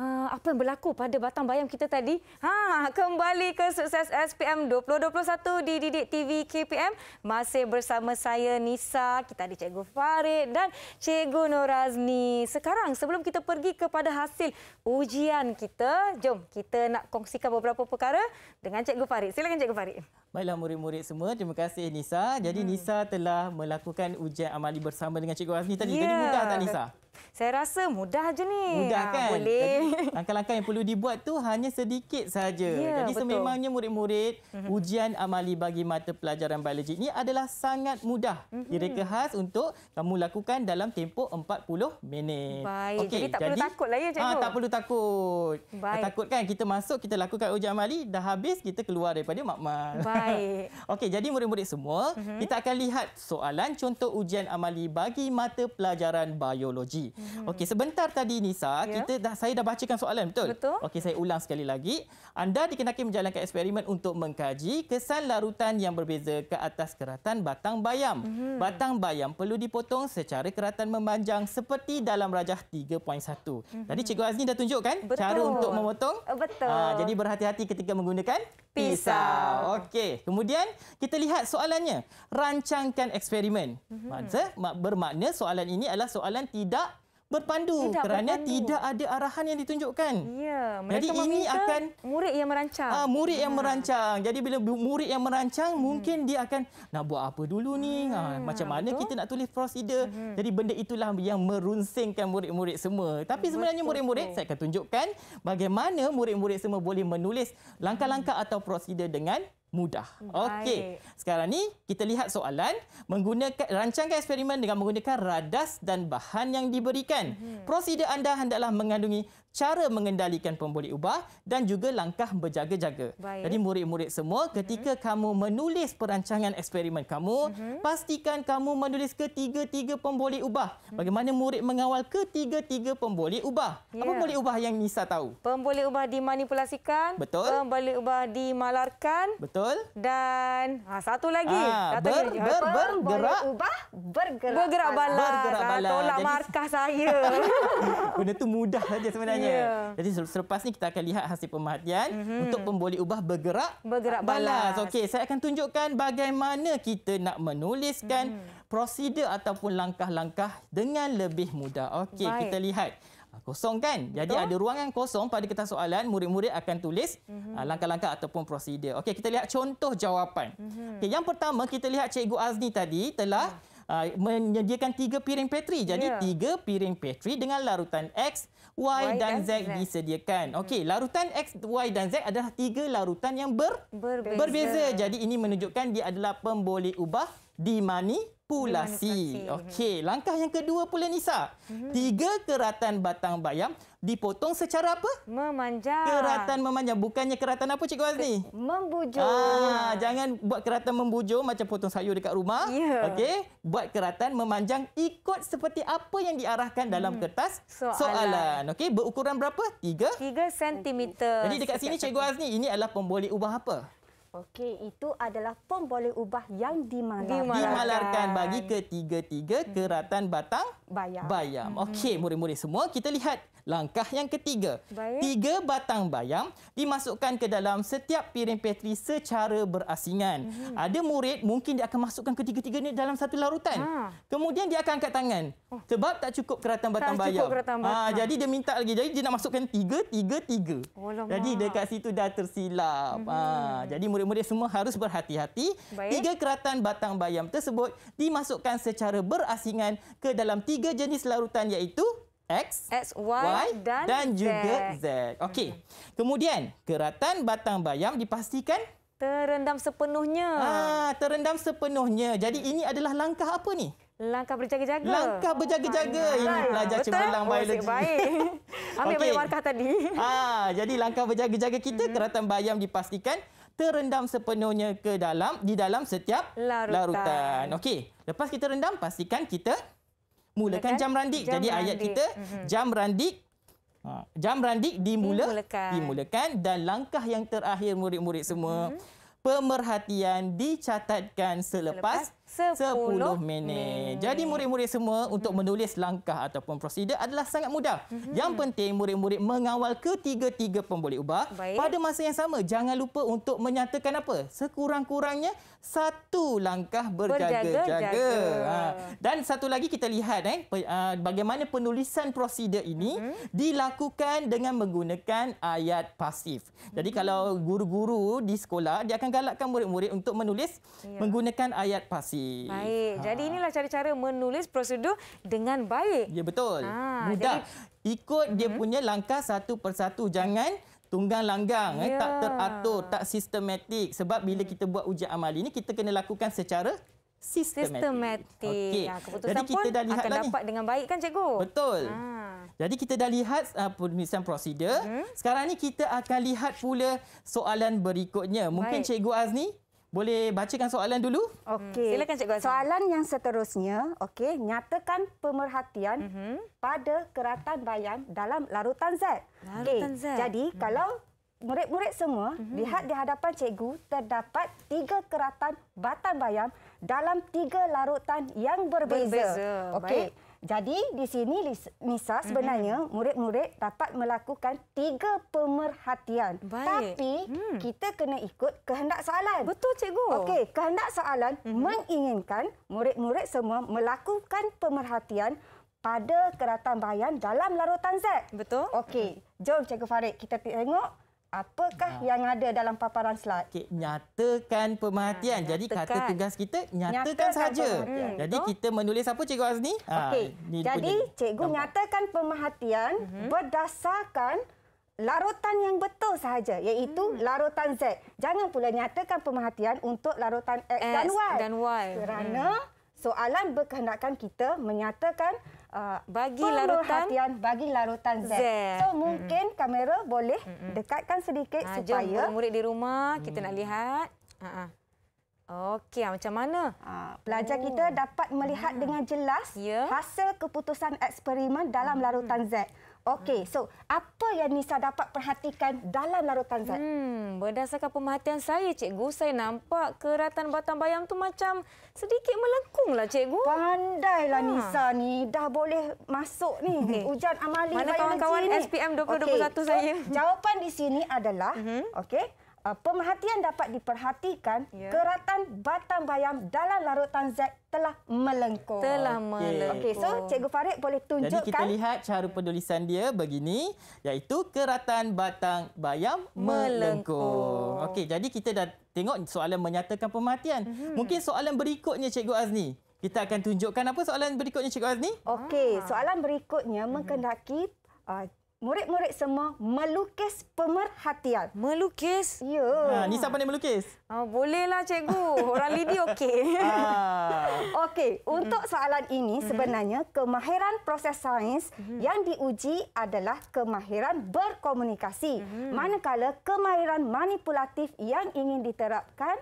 [SPEAKER 1] Uh, apa yang berlaku pada batang bayam kita tadi? Ha, kembali ke sukses SPM 2021 di Didik TV KPM. Masih bersama saya Nisa, kita ada Cikgu Farid dan Cikgu Norazni. Sekarang sebelum kita pergi kepada hasil ujian kita, jom kita nak kongsikan beberapa perkara dengan Cikgu Farid. Silakan Cikgu Farid.
[SPEAKER 3] Baiklah murid-murid semua, terima kasih Nisa. Jadi hmm. Nisa telah melakukan ujian amali bersama dengan Cikgu Razni tadi. Yeah. Jadi ya, mudah tak Nisa?
[SPEAKER 1] saya rasa mudah je ni. Mudah ah, kan? Ha, boleh.
[SPEAKER 3] Langkah-langkah yang perlu dibuat tu hanya sedikit saja. Ya, Jadi betul. sememangnya murid-murid, mhm. ujian amali bagi mata pelajaran biologi ni adalah sangat mudah. Mhm. Direka khas untuk kamu lakukan dalam tempoh 40 minit. Baik. Okay. Jadi tak Jadi, perlu takut lah ya Encik Ah, Tak perlu takut. Baik. Tak takut kan? Kita masuk, kita lakukan ujian amali, dah habis kita keluar daripada makmal. Baik. Okey, jadi murid-murid semua, uh mhm. -huh. kita akan lihat soalan contoh ujian amali bagi mata pelajaran biologi. Mm-hmm. Okey, sebentar tadi Nisa, yeah. kita dah saya dah bacakan soalan betul? betul. Okey, saya ulang sekali lagi. Anda dikenaki menjalankan eksperimen untuk mengkaji kesan larutan yang berbeza ke atas keratan batang bayam. -hmm. Batang bayam perlu dipotong secara keratan memanjang seperti dalam rajah 3.1. Mm -hmm. Tadi Cikgu Azni dah tunjukkan betul. cara untuk
[SPEAKER 2] memotong. Uh, betul. Ha, jadi
[SPEAKER 3] berhati-hati ketika menggunakan pisau. Okey, kemudian kita lihat soalannya. Rancangkan eksperimen. Mm -hmm. Bermakna soalan ini adalah soalan tidak berpandu tidak kerana berpandu. tidak ada arahan yang ditunjukkan. Ya, Jadi ini akan murid yang merancang. Ah, murid ya. yang merancang. Jadi bila murid yang merancang, hmm. mungkin dia akan nak buat apa dulu ni? Hmm. Ah, macam mana Betul. kita nak tulis prosedur? Hmm. Jadi benda itulah yang merunsingkan murid-murid semua. Tapi sebenarnya murid-murid saya akan tunjukkan bagaimana murid-murid semua boleh menulis langkah-langkah hmm. atau prosedur dengan mudah. Okey. Sekarang ni kita lihat soalan menggunakan rancangkan eksperimen dengan menggunakan radas dan bahan yang diberikan. Hmm. Prosedur anda hendaklah mengandungi cara mengendalikan pembolik ubah dan juga langkah berjaga-jaga. Jadi murid-murid semua mhm. ketika hmm. kamu menulis perancangan eksperimen kamu, hmm. pastikan kamu menulis ketiga-tiga pembolik ubah. Hmm. Bagaimana murid mengawal ketiga-tiga pembolik ubah? Yeah. Apa pembolik ya. ubah yang Nisa tahu?
[SPEAKER 1] Pembolik ubah dimanipulasikan, Betul. pembolik ubah dimalarkan. Betul. Betul. Dan ha, satu lagi. Ha, satu ber, lagi. Ber, ber, bergerak. Ubah, bergerak, bergerak balas. Bergerak ah, balas. Ha, tolak Jadi, markah
[SPEAKER 3] saya. benda tu mudah saja sebenarnya. Yeah. Jadi selepas ni kita akan lihat hasil pemerhatian mm-hmm. untuk pemboleh ubah bergerak, bergerak balas. balas. Okey, saya akan tunjukkan bagaimana kita nak menuliskan mm-hmm. prosedur ataupun langkah-langkah dengan lebih mudah. Okey, kita lihat kosong kan? Betul. Jadi ada ruangan kosong pada kertas soalan, murid-murid akan tulis mm-hmm. langkah-langkah ataupun prosedur. Okey, kita lihat contoh jawapan. Mm-hmm. Okay, yang pertama, kita lihat Cikgu Azni tadi telah uh, menyediakan tiga piring petri. Jadi, yeah. tiga piring petri dengan larutan X, Y, y dan, dan Z disediakan. Hmm. Okey, larutan X, Y dan Z adalah tiga larutan yang ber- berbeza. berbeza. Jadi, ini menunjukkan dia adalah pemboleh ubah di mani manipulasi. manipulasi. Okey, langkah yang kedua pula Nisa. Mm -hmm. Tiga keratan batang bayam dipotong secara apa? Memanjang. Keratan memanjang. Bukannya keratan apa Cikgu Azni? Membujur. Ah, jangan buat keratan membujur macam potong sayur dekat rumah. Yeah. Okey, buat keratan memanjang ikut seperti apa yang diarahkan mm. dalam mhm. kertas soalan. soalan. Okey, berukuran berapa? Tiga? Tiga sentimeter. Jadi dekat sini Cikgu Azni, ini adalah pemboleh ubah apa?
[SPEAKER 2] Okey, itu adalah form boleh ubah yang dimalarkan. Dimalarkan
[SPEAKER 3] bagi ketiga-tiga keratan batang bayam. Bayam. hmm Okey, murid-murid semua, kita lihat langkah yang ketiga. Baik. Tiga batang bayam dimasukkan ke dalam setiap piring petri secara berasingan. hmm Ada murid mungkin dia akan masukkan ketiga-tiga ni dalam satu larutan. Ha. Kemudian dia akan angkat tangan. Oh. Sebab tak cukup keratan batang tak bayam. Cukup keratan batang. Ha, jadi dia minta lagi. Jadi dia nak masukkan tiga, tiga, tiga. Oh, jadi dekat situ dah tersilap. Mm-hmm. Ha. Jadi murid-murid semua harus berhati-hati. Tiga keratan batang bayam tersebut dimasukkan secara berasingan ke dalam tiga tiga jenis larutan iaitu X, X Y, y dan, dan juga Z. Okey. Hmm. Kemudian, keratan batang bayam dipastikan terendam
[SPEAKER 1] sepenuhnya. Ah,
[SPEAKER 3] terendam sepenuhnya. Jadi ini adalah langkah apa ni? Langkah berjaga-jaga. Langkah berjaga-jaga. Ah, ini pelajar cemerlang oh, biologi. Baik. Ambil okay. banyak markah tadi. Ah, jadi langkah berjaga-jaga kita hmm. keratan bayam dipastikan terendam sepenuhnya ke dalam di dalam setiap larutan. larutan. Okey. Lepas kita rendam, pastikan kita mulakan jam randik. Jam Jadi randik. ayat kita mm-hmm. jam randik ha, jam randik dimula, dimulakan. dimulakan dan langkah yang terakhir murid-murid semua mm-hmm. pemerhatian dicatatkan selepas, selepas 10, 10 minit. minit. Jadi murid-murid semua mm-hmm. untuk menulis langkah ataupun prosedur adalah sangat mudah. Mm-hmm. Yang penting murid-murid mengawal ketiga-tiga pemboleh ubah Baik. pada masa yang sama jangan lupa untuk menyatakan apa? Sekurang-kurangnya satu langkah berjaga-jaga. Ha. Dan satu lagi kita lihat eh, ah, bagaimana penulisan prosedur ini mm -hmm. dilakukan dengan menggunakan ayat pasif. Jadi mm -hmm. kalau guru-guru di sekolah, dia akan galakkan murid-murid untuk menulis yeah. menggunakan ayat pasif. Baik, ha. jadi inilah cara-cara menulis prosedur dengan baik. Ya, betul. Ha, Mudah. Jadi... Ikut dia mm-hmm. punya langkah satu persatu. Jangan tunggang langgang yeah. eh, tak ya. teratur tak sistematik sebab bila kita buat ujian amali ni kita kena lakukan secara sistematik
[SPEAKER 1] okey ya, jadi kita pun dah lihat akan dapat dengan baik kan cikgu betul ha.
[SPEAKER 3] Jadi kita dah lihat uh, penulisan prosedur. Hmm. Sekarang ni kita akan lihat pula soalan berikutnya. Mungkin Baik. Cikgu Azni boleh bacakan soalan dulu? Okey. Hmm. Silakan cikgu.
[SPEAKER 2] Soalan yang seterusnya, okey, nyatakan pemerhatian mm -hmm. pada keratan bayan dalam larutan Z. Larutan okay. Z. Jadi, hmm. kalau murid-murid semua mm -hmm. lihat di hadapan cikgu, terdapat tiga keratan batang bayan dalam tiga larutan yang berbeza. berbeza. Okey. Jadi di sini Nisa sebenarnya mm-hmm. murid-murid dapat melakukan tiga pemerhatian. Baik. Tapi hmm. kita kena ikut kehendak soalan. Betul cikgu. Okey, kehendak soalan mm-hmm. menginginkan murid-murid semua melakukan pemerhatian pada keratan bayan dalam larutan Z. Betul. Okey, jom cikgu Farid kita tengok
[SPEAKER 3] apakah ha. yang ada dalam paparan slide? Okay. Nyatakan pemerhatian. Ha, ah, Jadi kata tugas kita, nyatakan, nyatakan sahaja. Hmm. Jadi so? kita menulis apa Cikgu Azni? Ha, ah, okay. Jadi Cikgu nampak.
[SPEAKER 2] nyatakan pemerhatian hmm. berdasarkan larutan yang betul sahaja iaitu hmm. larutan Z. Jangan pula nyatakan pemerhatian untuk larutan X, X dan, y. dan Y. Kerana hmm. soalan berkehendakkan kita menyatakan Ah, bagi perlu larutan perhatian
[SPEAKER 1] bagi larutan Z. So mungkin kamera boleh mm dekatkan sedikit ha, supaya jom, murid di rumah kita nak hmm. lihat. Ha -ha. Okey, macam mana?
[SPEAKER 2] Pelajar oh. kita dapat melihat hmm. dengan jelas yeah. hasil keputusan eksperimen
[SPEAKER 1] dalam hmm. larutan Z. Okey, so apa yang Nisa dapat perhatikan dalam larutan zat? Hmm, berdasarkan pemerhatian saya, cikgu, saya nampak keratan batang bayam tu macam sedikit melengkunglah, cikgu. Pandailah ha. Nisa ni, dah boleh masuk
[SPEAKER 2] ni hujan hmm. okay. amali Mana bayam kawan -kawan ni. Mana kawan-kawan SPM 2021 okay. saya? So, jawapan di sini adalah, mhm. okey, uh, pemerhatian dapat diperhatikan yeah. keratan batang bayam dalam larutan Z telah melengkung. Telah melengkung. Okey, so Cikgu Farid boleh tunjukkan. Jadi kita lihat
[SPEAKER 3] cara penulisan dia begini, iaitu keratan batang bayam melengkung. Okay, jadi kita dah tengok soalan menyatakan pemerhatian. Mm -hmm. Mungkin soalan berikutnya Cikgu Azni. Kita akan tunjukkan apa soalan berikutnya Cikgu Azni? Okay, ah. soalan berikutnya
[SPEAKER 2] mhm. mengendaki uh, murid-murid semua melukis pemerhatian. Melukis? Ya. Yeah. Ha, Nisa pandai melukis? Ha, bolehlah, cikgu. Orang lidi okey. Ah. okey, untuk soalan ini sebenarnya kemahiran proses sains yang diuji adalah kemahiran berkomunikasi. Hmm. Manakala kemahiran manipulatif yang ingin diterapkan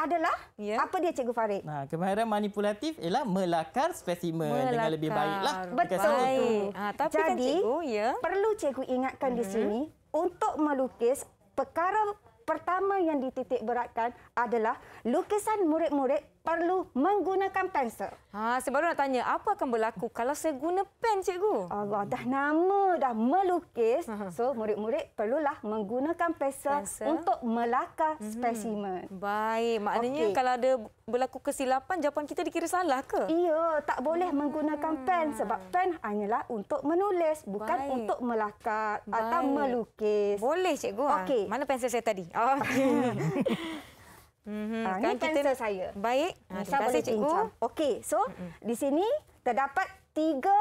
[SPEAKER 2] adalah ya. apa dia Cikgu Farid?
[SPEAKER 3] Nah, kemahiran manipulatif ialah melakar spesimen melakar. dengan lebih baiklah. Betul. Baik.
[SPEAKER 2] Ha, tapi kan, Jadi, kan Cikgu, ya. perlu Cikgu ingatkan hmm. di mhm. sini untuk melukis perkara pertama yang dititik beratkan adalah lukisan murid-murid perlu menggunakan pensel. Ha, saya baru nak tanya, apa akan berlaku kalau saya guna pen, cikgu? Allah, dah nama dah melukis. Ha, ha. So, murid-murid perlulah menggunakan pensel, pensel. untuk melakar hmm. spesimen. Baik, maknanya okay.
[SPEAKER 1] kalau ada berlaku kesilapan,
[SPEAKER 2] jawapan kita dikira salah ke? Iya, tak boleh hmm. menggunakan pen sebab pen hanyalah untuk menulis, bukan Baik. untuk melaka atau melukis. Boleh, cikgu. Ha, okay. Mana pensel saya tadi? Okey.
[SPEAKER 1] Mm-hmm. Uh, kan ini kita... cancer
[SPEAKER 2] saya. Baik. Ha, terima kasih cikgu. Okey, so mm-hmm. di sini terdapat tiga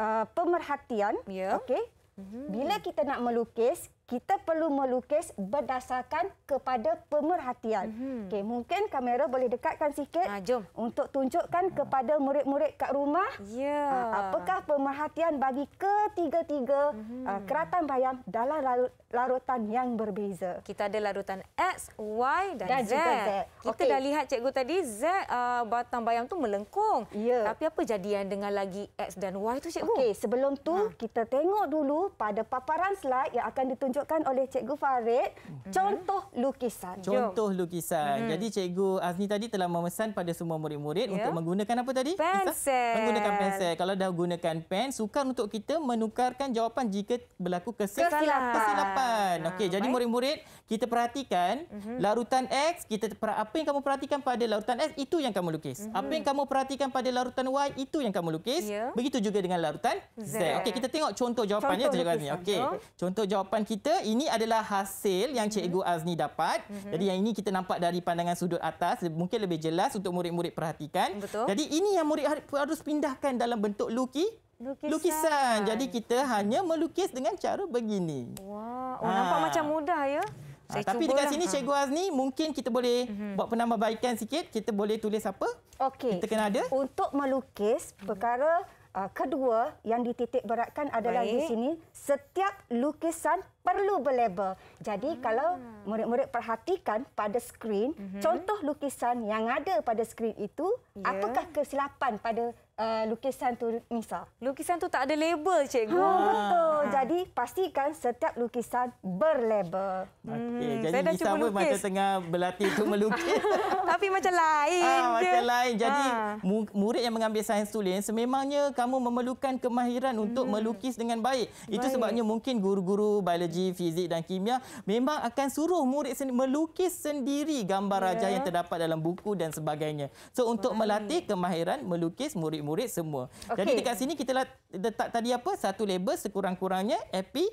[SPEAKER 2] uh, pemerhatian. Yeah. Okey. Mhm. Bila kita nak melukis, kita perlu melukis berdasarkan kepada pemerhatian. Mm-hmm. Okey, mungkin kamera boleh dekatkan sikit. Ha, Untuk tunjukkan kepada murid-murid kat rumah. Ya. Yeah. Apakah pemerhatian bagi ketiga-tiga mm-hmm. keratan bayam dalam larutan yang berbeza.
[SPEAKER 1] Kita ada larutan X, Y
[SPEAKER 2] dan, dan Z. Z. Kita okay. dah
[SPEAKER 1] lihat cikgu tadi Z uh, batang bayam tu melengkung. Yeah. Tapi apa jadian dengan lagi X dan Y tu cikgu?
[SPEAKER 2] Okey, sebelum tu ha. kita tengok dulu pada paparan slide yang akan ditunjukkan ditunjukkan oleh Cikgu Farid mhm. contoh lukisan. Contoh
[SPEAKER 3] lukisan. Hmm. Jadi Cikgu Azni tadi telah memesan pada semua murid-murid ya. untuk menggunakan apa tadi? Pensel. Menggunakan pensel. Kalau dah gunakan pen, sukar untuk kita menukarkan jawapan jika berlaku kesilapan. kesilapan. Okey, ha, jadi murid-murid, kita perhatikan hmm. larutan X, kita apa yang kamu perhatikan pada larutan X itu yang kamu lukis. Hmm. Apa yang kamu perhatikan pada larutan Y itu yang kamu lukis. Ya. Begitu juga dengan larutan Z. Z. Okey, kita tengok contoh jawapannya Cikgu Azni. Okey. Contoh jawapan kita kita ini adalah hasil yang mhm. Cikgu Azni dapat. Mm -hmm. Jadi yang ini kita nampak dari pandangan sudut atas mungkin lebih jelas untuk murid-murid perhatikan. Betul. Jadi ini yang murid harus pindahkan dalam bentuk luki. Lukisan. lukisan. Jadi kita hanya melukis dengan cara begini.
[SPEAKER 1] Wah, oh, ha. nampak macam
[SPEAKER 3] mudah ya. Ha, tapi dekat sini ha. Cikgu Azni mungkin kita boleh mm -hmm. buat penambahbaikan sikit. Kita boleh tulis apa? Okey. Kita kena ada.
[SPEAKER 2] Untuk melukis perkara mm -hmm. Uh, kedua yang dititik beratkan adalah Baik. di sini setiap lukisan perlu berlabel. Jadi hmm. kalau murid-murid perhatikan pada skrin, hmm. contoh lukisan yang ada pada skrin itu, yeah. apakah kesilapan pada uh, lukisan tu Nisa? Lukisan tu tak ada label, cikgu. Ha, betul. Ha. Jadi ah. pastikan setiap lukisan berlabel.
[SPEAKER 3] Okey, hmm, jadi Nisa pun macam tengah berlatih untuk melukis.
[SPEAKER 1] Tapi macam lain. Ah, macam lain. Jadi ha.
[SPEAKER 3] murid yang mengambil sains tulen sememangnya kamu memerlukan kemahiran untuk hmm. melukis dengan baik. Itu sebabnya mungkin guru-guru biologi, fizik dan kimia memang akan suruh murid melukis sendiri gambar yeah. rajah yang terdapat dalam buku dan sebagainya. So untuk baik. Hmm. melatih kemahiran melukis murid murid semua. Okay. Jadi dekat sini kita letak tadi apa? Satu label sekurang-kurangnya epi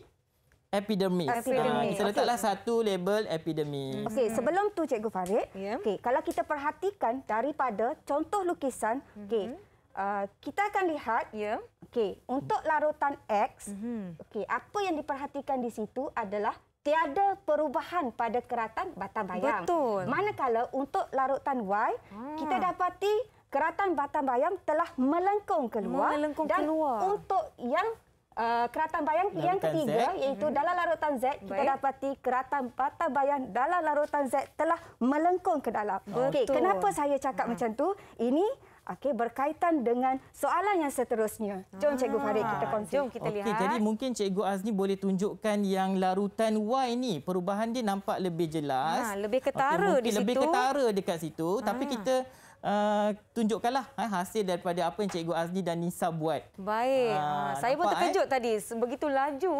[SPEAKER 3] epidermis. epidermis. Ha, kita letaklah okay. satu label epidermis. Okey,
[SPEAKER 2] sebelum tu Cikgu Farid, yeah. okey, kalau kita perhatikan daripada contoh lukisan, mm -hmm. okey. Uh, kita akan lihat ya. Yeah. Okey, untuk larutan X, mm -hmm. okey, apa yang diperhatikan di situ adalah tiada perubahan pada keratan batang bayang. Betul. Manakala untuk larutan Y, ah. kita dapati keratan batang bayang telah melengkung keluar. Melengkung dan keluar. untuk yang uh, keratan bayang larutan yang ketiga, Z. iaitu hmm. dalam larutan Z, Baik. kita dapati keratan batang bayang dalam larutan Z telah melengkung ke dalam. Okey, kenapa saya cakap hmm. macam tu? Ini okay berkaitan dengan soalan yang seterusnya. Jom ah, cikgu Farid kita
[SPEAKER 3] konsi. Jom kita okay, lihat. jadi mungkin cikgu Azni boleh tunjukkan yang larutan Y ni perubahan dia nampak lebih jelas. Ha, lebih ketara okay, di situ. lebih ketara dekat situ ha. tapi ah. kita Uh, tunjukkanlah eh, hasil daripada apa yang Cikgu Azni dan Nisa buat. Baik. Uh, saya pun eh? terkejut eh?
[SPEAKER 1] tadi. Begitu laju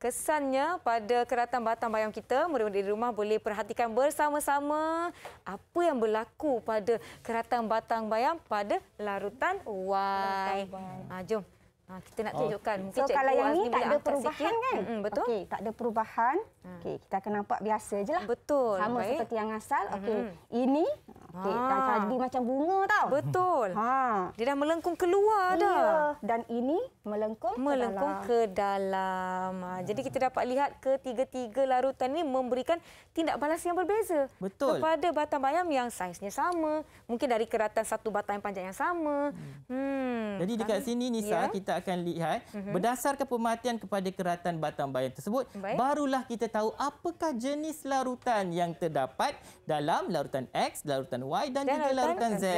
[SPEAKER 1] kesannya pada keratan batang bayam kita. Mereka di rumah boleh perhatikan bersama-sama apa yang berlaku pada keratan batang bayam pada larutan Y. Batang, ah, jom. Ha, kita nak tunjukkan. Okay. So, kalau yang ni tak ada perubahan kan?
[SPEAKER 2] betul. Okay, tak ada perubahan. Ha. Okey, kita akan nampak biasa je lah. Betul. Sama baik. seperti yang asal. Okey, mm -hmm. Ini okay, ha. dah jadi
[SPEAKER 1] macam bunga tau. Betul. Ha. Dia dah melengkung keluar ya. dah. Dan ini melengkung, melengkung ke dalam. Ke dalam. Ha. Jadi kita dapat lihat ketiga-tiga larutan ini memberikan tindak balas yang berbeza. Betul. Kepada batang bayam yang saiznya sama. Mungkin dari keratan satu batang yang panjang yang sama. Hmm. hmm. Jadi dekat ah, sini Nisa, ya.
[SPEAKER 3] kita akan lihat mm-hmm. berdasarkan pematian kepada keratan batang bayang tersebut Baik. barulah kita tahu apakah jenis larutan yang terdapat dalam larutan X, larutan Y dan, dan juga larutan, Z. Z.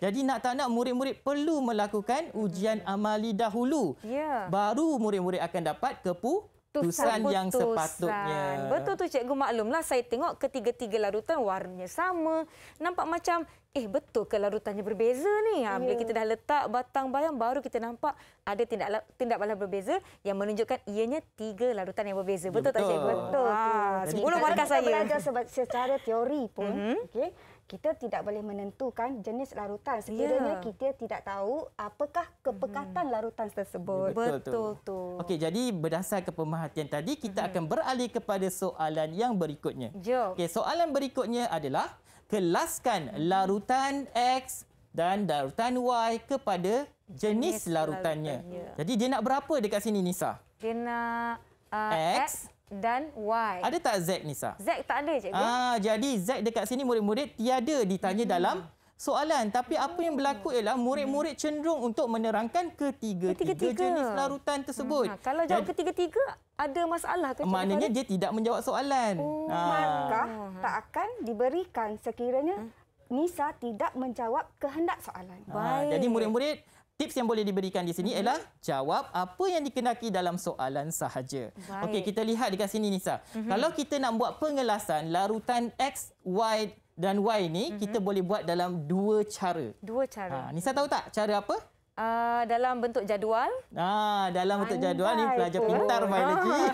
[SPEAKER 3] Jadi nak tak nak murid-murid perlu melakukan ujian mm-hmm. amali dahulu. Yeah. Baru murid-murid akan dapat kepu putusan, putusan yang sepatutnya. Betul
[SPEAKER 1] tu cikgu maklumlah saya tengok ketiga-tiga larutan warnanya sama. Nampak macam eh betul ke larutannya berbeza ni? Ha, bila ya. kita dah letak batang bayang baru kita nampak ada tindak tindak balas berbeza yang menunjukkan ianya tiga larutan yang berbeza. Betul, ya, betul. tak cikgu? Betul. Ha, sebelum markah saya. Kita belajar
[SPEAKER 2] secara teori pun. Mm -hmm. okay kita tidak boleh menentukan jenis larutan sekiranya yeah. kita tidak tahu apakah kepekatan hmm. larutan tersebut.
[SPEAKER 3] Ya, betul, Betul tu. tu. Okey, jadi berdasarkan pemerhatian tadi, kita hmm. akan beralih kepada soalan yang berikutnya. Okey, soalan berikutnya adalah kelaskan mhm. larutan X dan larutan Y kepada jenis, jenis larutannya. larutannya. Jadi dia nak berapa dekat sini Nisa?
[SPEAKER 1] Dia nak uh, X, X dan Y. Ada tak
[SPEAKER 3] Z, Nisa? Z
[SPEAKER 1] tak ada, cikgu. Ah,
[SPEAKER 3] jadi Z dekat sini murid-murid tiada ditanya hmm. dalam soalan. Tapi apa yang berlaku ialah murid-murid cenderung untuk menerangkan ketiga-tiga ketiga jenis larutan tersebut. Hmm. Ha, kalau jawab ketiga-tiga, ada masalah ke? Maknanya dia tidak menjawab soalan. Umankah oh, ah. ha.
[SPEAKER 2] Hmm. tak akan diberikan sekiranya hmm. Nisa tidak menjawab kehendak soalan. Ha, Jadi
[SPEAKER 3] murid-murid tips yang boleh diberikan di sini mm ialah jawab apa yang dikenaki dalam soalan sahaja. Okey, kita lihat dekat sini Nisa. Mm-hmm. Kalau kita nak buat pengelasan larutan x, y dan y ni mm-hmm. kita boleh buat dalam dua cara.
[SPEAKER 1] Dua cara. Ha, Nisa
[SPEAKER 3] tahu tak cara apa?
[SPEAKER 1] Uh, dalam bentuk jadual.
[SPEAKER 3] Ah, dalam bentuk Anda jadual ni pelajar itu. pintar biologi. Oh.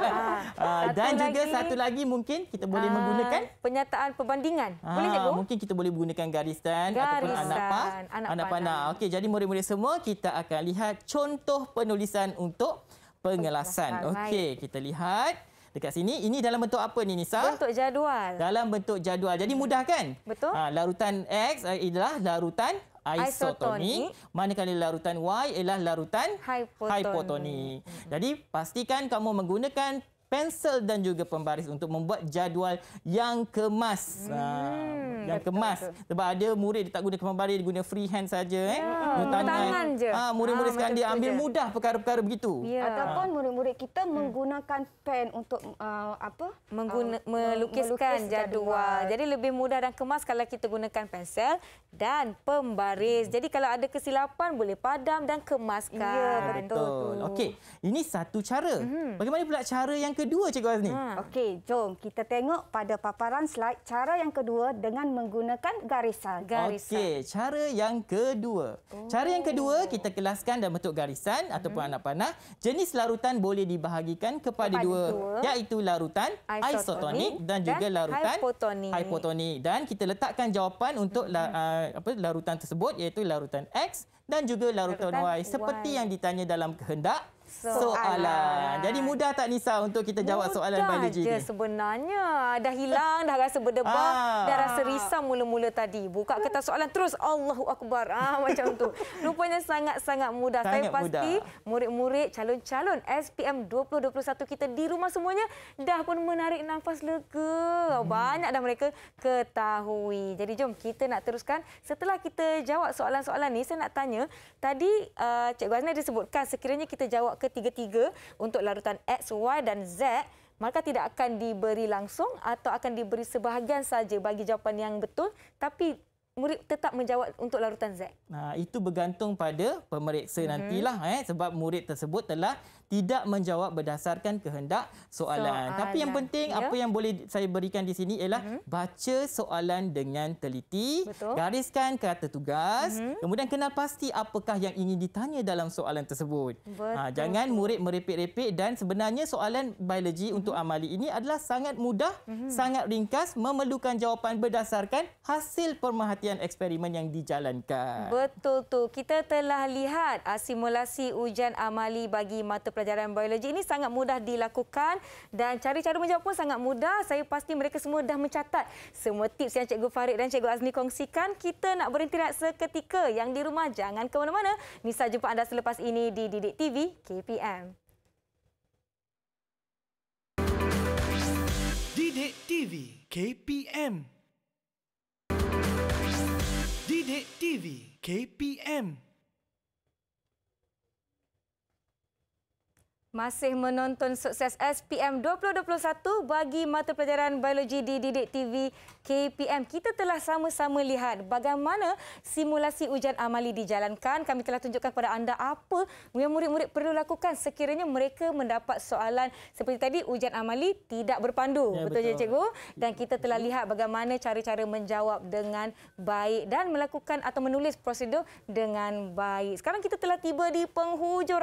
[SPEAKER 3] ah, ah dan juga satu
[SPEAKER 1] lagi mungkin kita boleh uh, menggunakan penyataan perbandingan. Ah, boleh cikgu?
[SPEAKER 3] Mungkin kita boleh gunakan garisan atau ataupun anak panah. Anak panah. Pana. Okey, jadi murid-murid semua kita akan lihat contoh penulisan untuk pengelasan. Okey, kita lihat dekat sini ini dalam bentuk apa ni Nisa? Bentuk jadual. Dalam bentuk jadual. Jadi hmm. mudah kan? Betul. Ah, larutan X adalah eh, larutan isotoni, manakala larutan Y ialah larutan hypotoni. Jadi pastikan kamu menggunakan pensel dan juga pembaris untuk membuat jadual yang kemas. Hmm. Ha, yang kemas. Sebab ada murid dia tak guna pembaris, dia guna hand saja. Eh? Ya. Tangan. tangan je. Ha, murid-murid ha, sekarang dia ambil je. mudah perkara-perkara begitu. Ya. Ataupun ha.
[SPEAKER 1] murid-murid kita hmm. menggunakan pen untuk uh, apa? Mengguna, uh, melukiskan melukis jadual. jadual. Jadi lebih mudah dan kemas kalau kita gunakan pensel dan pembaris. Hmm. Jadi kalau ada kesilapan, boleh padam dan kemaskan. Ya, betul. betul.
[SPEAKER 3] Okey, ini satu cara. Hmm. Bagaimana pula cara yang kedua Cikgu Azni. Hmm.
[SPEAKER 1] Okey,
[SPEAKER 2] jom kita tengok pada paparan slide cara yang kedua dengan menggunakan garisan. garisan.
[SPEAKER 3] Okey, cara yang kedua. Oh. Cara yang kedua, kita kelaskan dalam bentuk garisan hmm. ataupun anak panah. Jenis larutan boleh dibahagikan kepada, kepada dua, dua, iaitu larutan isotonik, isotonik dan, dan juga larutan hipotonik. hipotonik. Dan kita letakkan jawapan untuk hmm. la, uh, apa, larutan tersebut, iaitu larutan X dan juga larutan, larutan y, y. Seperti yang ditanya dalam kehendak, soalan. Jadi mudah tak Nisa untuk kita jawab mudah soalan biologi ni? Mudah
[SPEAKER 1] sebenarnya. Dah hilang, dah rasa berdebar, Aa. Ah. dah rasa risau mula-mula tadi. Buka kertas soalan terus, Allahu Akbar. Ah Macam tu. Rupanya sangat-sangat mudah. Sangat Saya pasti murid-murid, calon-calon SPM 2021 kita di rumah semuanya dah pun menarik nafas lega. Hmm. Banyak dah mereka ketahui. Jadi jom kita nak teruskan. Setelah kita jawab soalan-soalan ni, saya nak tanya. Tadi uh, Cikgu Azna disebutkan sekiranya kita jawab ketiga-tiga untuk larutan X, Y dan Z maka tidak akan diberi langsung atau akan diberi sebahagian saja bagi jawapan yang betul tapi murid tetap menjawab untuk larutan Z.
[SPEAKER 3] Nah, itu bergantung pada pemeriksa mm -hmm. nantilah eh sebab murid tersebut telah tidak menjawab berdasarkan kehendak soalan. soalan. Tapi yang penting ya. apa yang boleh saya berikan di sini ialah uh mhm. -huh. baca soalan dengan teliti, Betul. gariskan kata tugas, uh mhm. -huh. kemudian kenal pasti apakah yang ingin ditanya dalam soalan tersebut. Ha, jangan murid merepek-repek dan sebenarnya soalan biologi uh mhm. -huh. untuk amali ini adalah sangat mudah, uh -huh. sangat ringkas, memerlukan jawapan berdasarkan hasil pemerhatian eksperimen yang dijalankan.
[SPEAKER 1] Betul tu. Kita telah lihat simulasi ujian amali bagi mata pelajaran pelajaran biologi ini sangat mudah dilakukan dan cari cara menjawab pun sangat mudah. Saya pasti mereka semua dah mencatat semua tips yang Cikgu Farid dan Cikgu Azmi kongsikan. Kita nak berhenti rehat seketika. Yang di rumah jangan ke mana-mana. Nisa jumpa anda selepas ini di Didik TV KPM. Didik TV KPM Didik TV KPM Masih menonton sukses SPM 2021 bagi mata pelajaran biologi di Didik TV KPM. Kita telah sama-sama lihat bagaimana simulasi ujian amali dijalankan. Kami telah tunjukkan kepada anda apa yang murid-murid perlu lakukan sekiranya mereka mendapat soalan seperti tadi ujian amali tidak berpandu. Ya, betul betul. Je, cikgu. Dan kita telah lihat bagaimana cara-cara menjawab dengan baik dan melakukan atau menulis prosedur dengan baik. Sekarang kita telah tiba di penghujung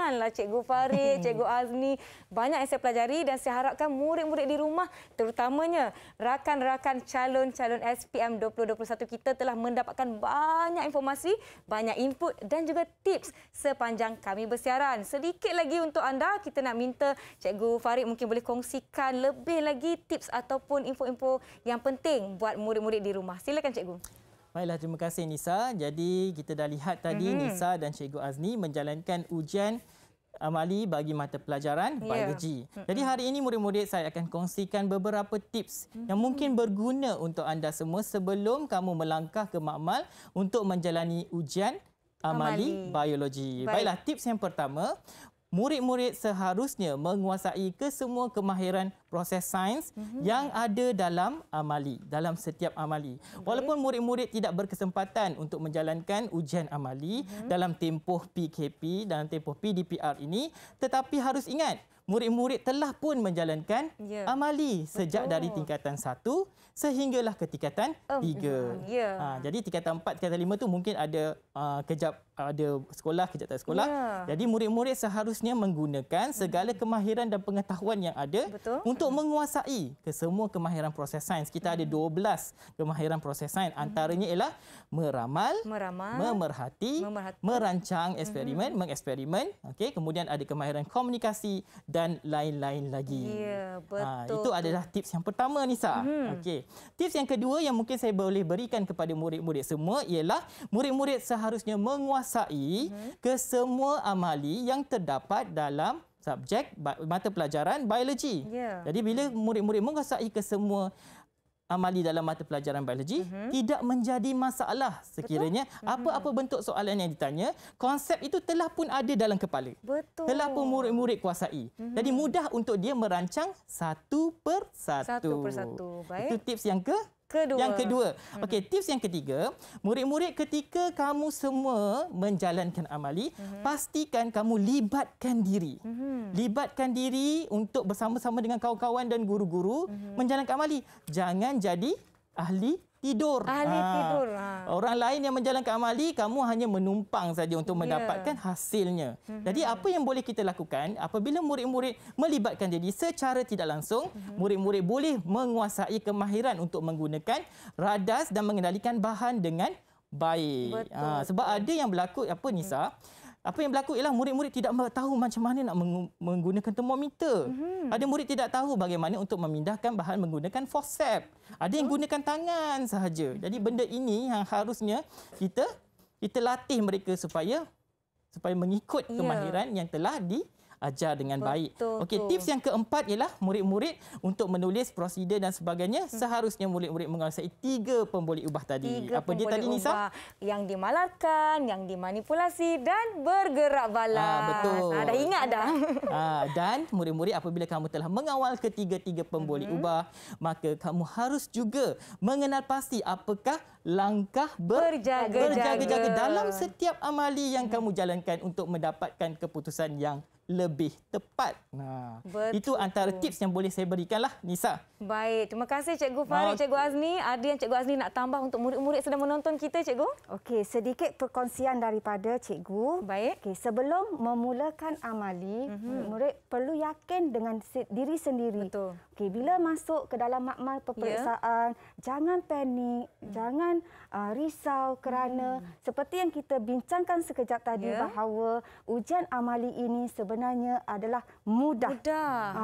[SPEAKER 1] lah, cikgu Farid. Fahri, hmm. Cikgu Azni. Banyak yang saya pelajari dan saya harapkan murid-murid di rumah terutamanya rakan-rakan calon-calon SPM 2021 kita telah mendapatkan banyak informasi, banyak input dan juga tips sepanjang kami bersiaran. Sedikit lagi untuk anda, kita nak minta Cikgu Fahri mungkin boleh kongsikan lebih lagi tips ataupun info-info yang penting buat murid-murid di rumah. Silakan Cikgu.
[SPEAKER 3] Baiklah, terima kasih Nisa. Jadi kita dah lihat tadi mm -hmm. Nisa dan Cikgu Azni menjalankan ujian amali bagi mata pelajaran yeah. biologi. Jadi hari ini murid-murid saya akan kongsikan beberapa tips yang mungkin berguna untuk anda semua sebelum kamu melangkah ke makmal untuk menjalani ujian amali, amali. biologi. Baik. Baiklah, tips yang pertama, murid-murid seharusnya menguasai kesemua kemahiran proses sains mm-hmm. yang ada dalam amali, dalam setiap amali. Okay. Walaupun murid-murid tidak berkesempatan untuk menjalankan ujian amali mm-hmm. dalam tempoh PKP dan tempoh PDPR ini, tetapi harus ingat Murid-murid telah pun menjalankan ya. amali sejak Betul. dari tingkatan 1 sehinggalah ke tingkatan 3. Um, ya. ha, jadi tingkatan 4, tingkatan 5 tu mungkin ada uh, kejap ada sekolah kita tak sekolah. Yeah. Jadi murid-murid seharusnya menggunakan segala hmm. kemahiran dan pengetahuan yang ada Betul. untuk hmm. menguasai kesemua kemahiran proses sains. Kita mm. ada 12 hmm. kemahiran proses sains. Antaranya ialah meramal, meramal memerhati, memerhati, merancang eksperimen, mm-hmm. mengeksperimen. Okey, kemudian ada kemahiran komunikasi dan lain-lain lagi. Yeah, ha, betul. Ha, itu adalah tips yang pertama Nisa. Mm. Okey. Tips yang kedua yang mungkin saya boleh berikan kepada murid-murid semua ialah murid-murid seharusnya menguasai menguasai hmm. kesemua amali yang terdapat dalam subjek mata pelajaran biologi. Yeah. Jadi bila murid-murid menguasai kesemua amali dalam mata pelajaran biologi, hmm. tidak menjadi masalah sekiranya mhm. apa-apa hmm. bentuk soalan yang ditanya, konsep itu telah pun ada dalam kepala.
[SPEAKER 1] Betul. Telah pun
[SPEAKER 3] murid-murid kuasai. Hmm. Jadi mudah untuk dia merancang satu per satu. Satu per satu. Baik. Itu tips yang ke? kedua. Yang kedua. Hmm. tips yang ketiga, murid-murid ketika kamu semua menjalankan amali, hmm. pastikan kamu libatkan diri. Hmm. Libatkan diri untuk bersama-sama dengan kawan-kawan dan guru-guru hmm. menjalankan amali. Jangan jadi ahli tidur. Ahli ha. tidur. Ha. Orang lain yang menjalankan amali, kamu hanya menumpang saja untuk yeah. mendapatkan hasilnya. Mm-hmm. Jadi apa yang boleh kita lakukan apabila murid-murid melibatkan jadi secara tidak langsung, mm-hmm. murid-murid boleh menguasai kemahiran untuk menggunakan radas dan mengendalikan bahan dengan baik. Ha. Sebab ada yang berlaku apa Nisa? Mm-hmm apa yang berlaku ialah murid-murid tidak tahu macam mana nak menggunakan termometer. Mm-hmm. Ada murid tidak tahu bagaimana untuk memindahkan bahan menggunakan forceps. Ada yang oh. gunakan tangan sahaja. Jadi benda ini yang harusnya kita kita latih mereka supaya supaya mengikut ya. kemahiran yeah. yang telah di ajar dengan Betul baik. Okey, tips yang keempat ialah murid-murid untuk menulis prosedur dan sebagainya hmm. seharusnya murid-murid menguasai tiga pemboleh ubah tadi. Tiga Apa dia tadi Nisa?
[SPEAKER 1] Yang dimalarkan, yang dimanipulasi dan bergerak balas. Ha, ah, Betul. Ha, dah ingat
[SPEAKER 3] dah. Ha, dan murid-murid apabila kamu telah mengawal ketiga-tiga pemboleh hmm. ubah, maka kamu harus juga mengenal pasti apakah langkah ber berjaga-jaga berjaga dalam setiap amali yang hmm. kamu jalankan untuk mendapatkan keputusan yang lebih tepat. Nah, itu antara tips yang boleh saya berikanlah Nisa.
[SPEAKER 1] Baik, terima kasih Cikgu Farid, okay. Cikgu Azni. Ada yang Cikgu Azni nak tambah untuk murid-murid sedang menonton kita, Cikgu? Okey, sedikit perkongsian daripada Cikgu. Baik. Okey, sebelum memulakan
[SPEAKER 2] amali, mm -hmm. murid perlu yakin dengan diri sendiri Betul. Okay, bila masuk ke dalam makmal peperiksaan, yeah. jangan panik, hmm. jangan uh, risau kerana hmm. seperti yang kita bincangkan sekejap tadi yeah. bahawa ujian amali ini sebenarnya adalah mudah. Mudah. Ha,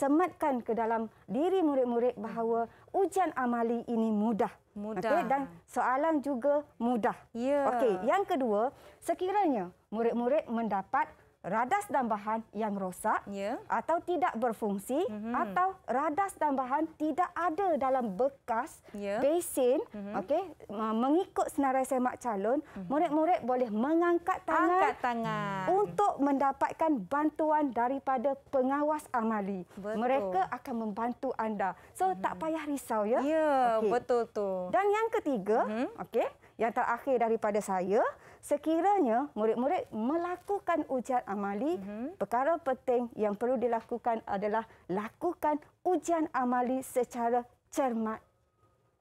[SPEAKER 2] sematkan ke dalam diri murid-murid bahawa ujian amali ini mudah. Mudah. Okay, dan soalan juga mudah. Yeah. Okay, yang kedua, sekiranya murid-murid mendapat radas tambahan yang rosak ya. atau tidak berfungsi mm-hmm. atau radas tambahan tidak ada dalam bekas ya. besin mm-hmm. okey mengikut senarai semak calon mm-hmm. boleh mengangkat tangan, angkat tangan untuk mendapatkan bantuan daripada pengawas amali betul. mereka akan membantu anda so mm-hmm. tak payah risau ya ya okay. betul tu dan yang ketiga mm-hmm. okey yang terakhir daripada saya sekiranya murid-murid melakukan ujian amali, mm -hmm. perkara penting yang perlu dilakukan adalah lakukan ujian
[SPEAKER 1] amali secara cermat.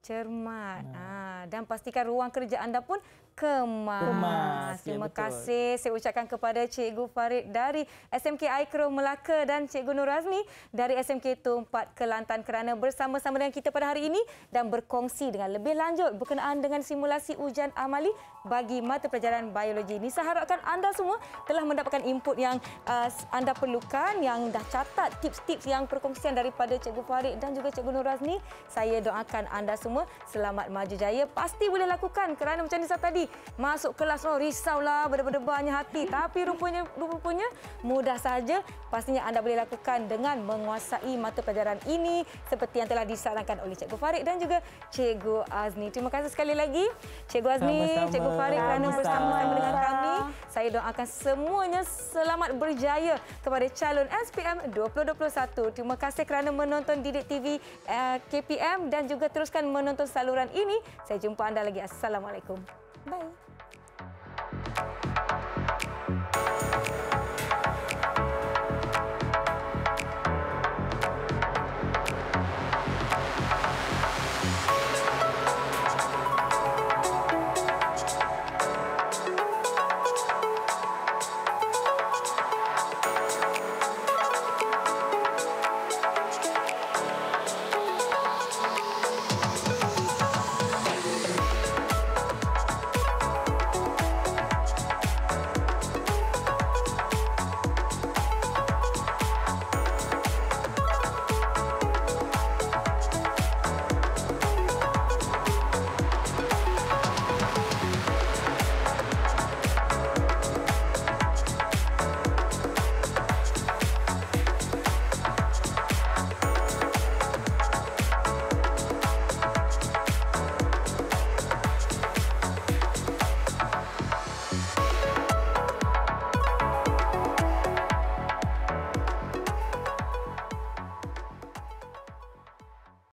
[SPEAKER 1] Cermat. Ha. Ha. Dan pastikan ruang kerja anda pun kemas. kemas. Ya, Terima ya, kasih saya ucapkan kepada Cikgu Farid dari SMK Aikro Melaka dan Cikgu Nur Azmi dari SMK Tumpat Kelantan kerana bersama-sama dengan kita pada hari ini dan berkongsi dengan lebih lanjut berkenaan dengan simulasi ujian amali bagi mata pelajaran biologi ini. Saya harapkan anda semua telah mendapatkan input yang uh, anda perlukan yang dah catat tips-tips yang perkongsian daripada Cikgu Farid dan juga Cikgu Nur Azmi. Saya doakan anda semua selamat maju jaya. Pasti boleh lakukan kerana macam ni saya tadi tadi masuk kelas oh risaulah berdebar-debarnya hati tapi rupanya rupanya mudah saja pastinya anda boleh lakukan dengan menguasai mata pelajaran ini seperti yang telah disarankan oleh Cikgu Farid dan juga Cikgu Azmi. Terima kasih sekali lagi Cikgu Azmi, Sama-sama. Cikgu Farid kerana bersama-sama dengan kami. Saya doakan semuanya selamat berjaya kepada calon SPM 2021. Terima kasih kerana menonton Didik TV eh, KPM dan juga teruskan menonton saluran ini. Saya jumpa anda lagi. Assalamualaikum.
[SPEAKER 3] Bye!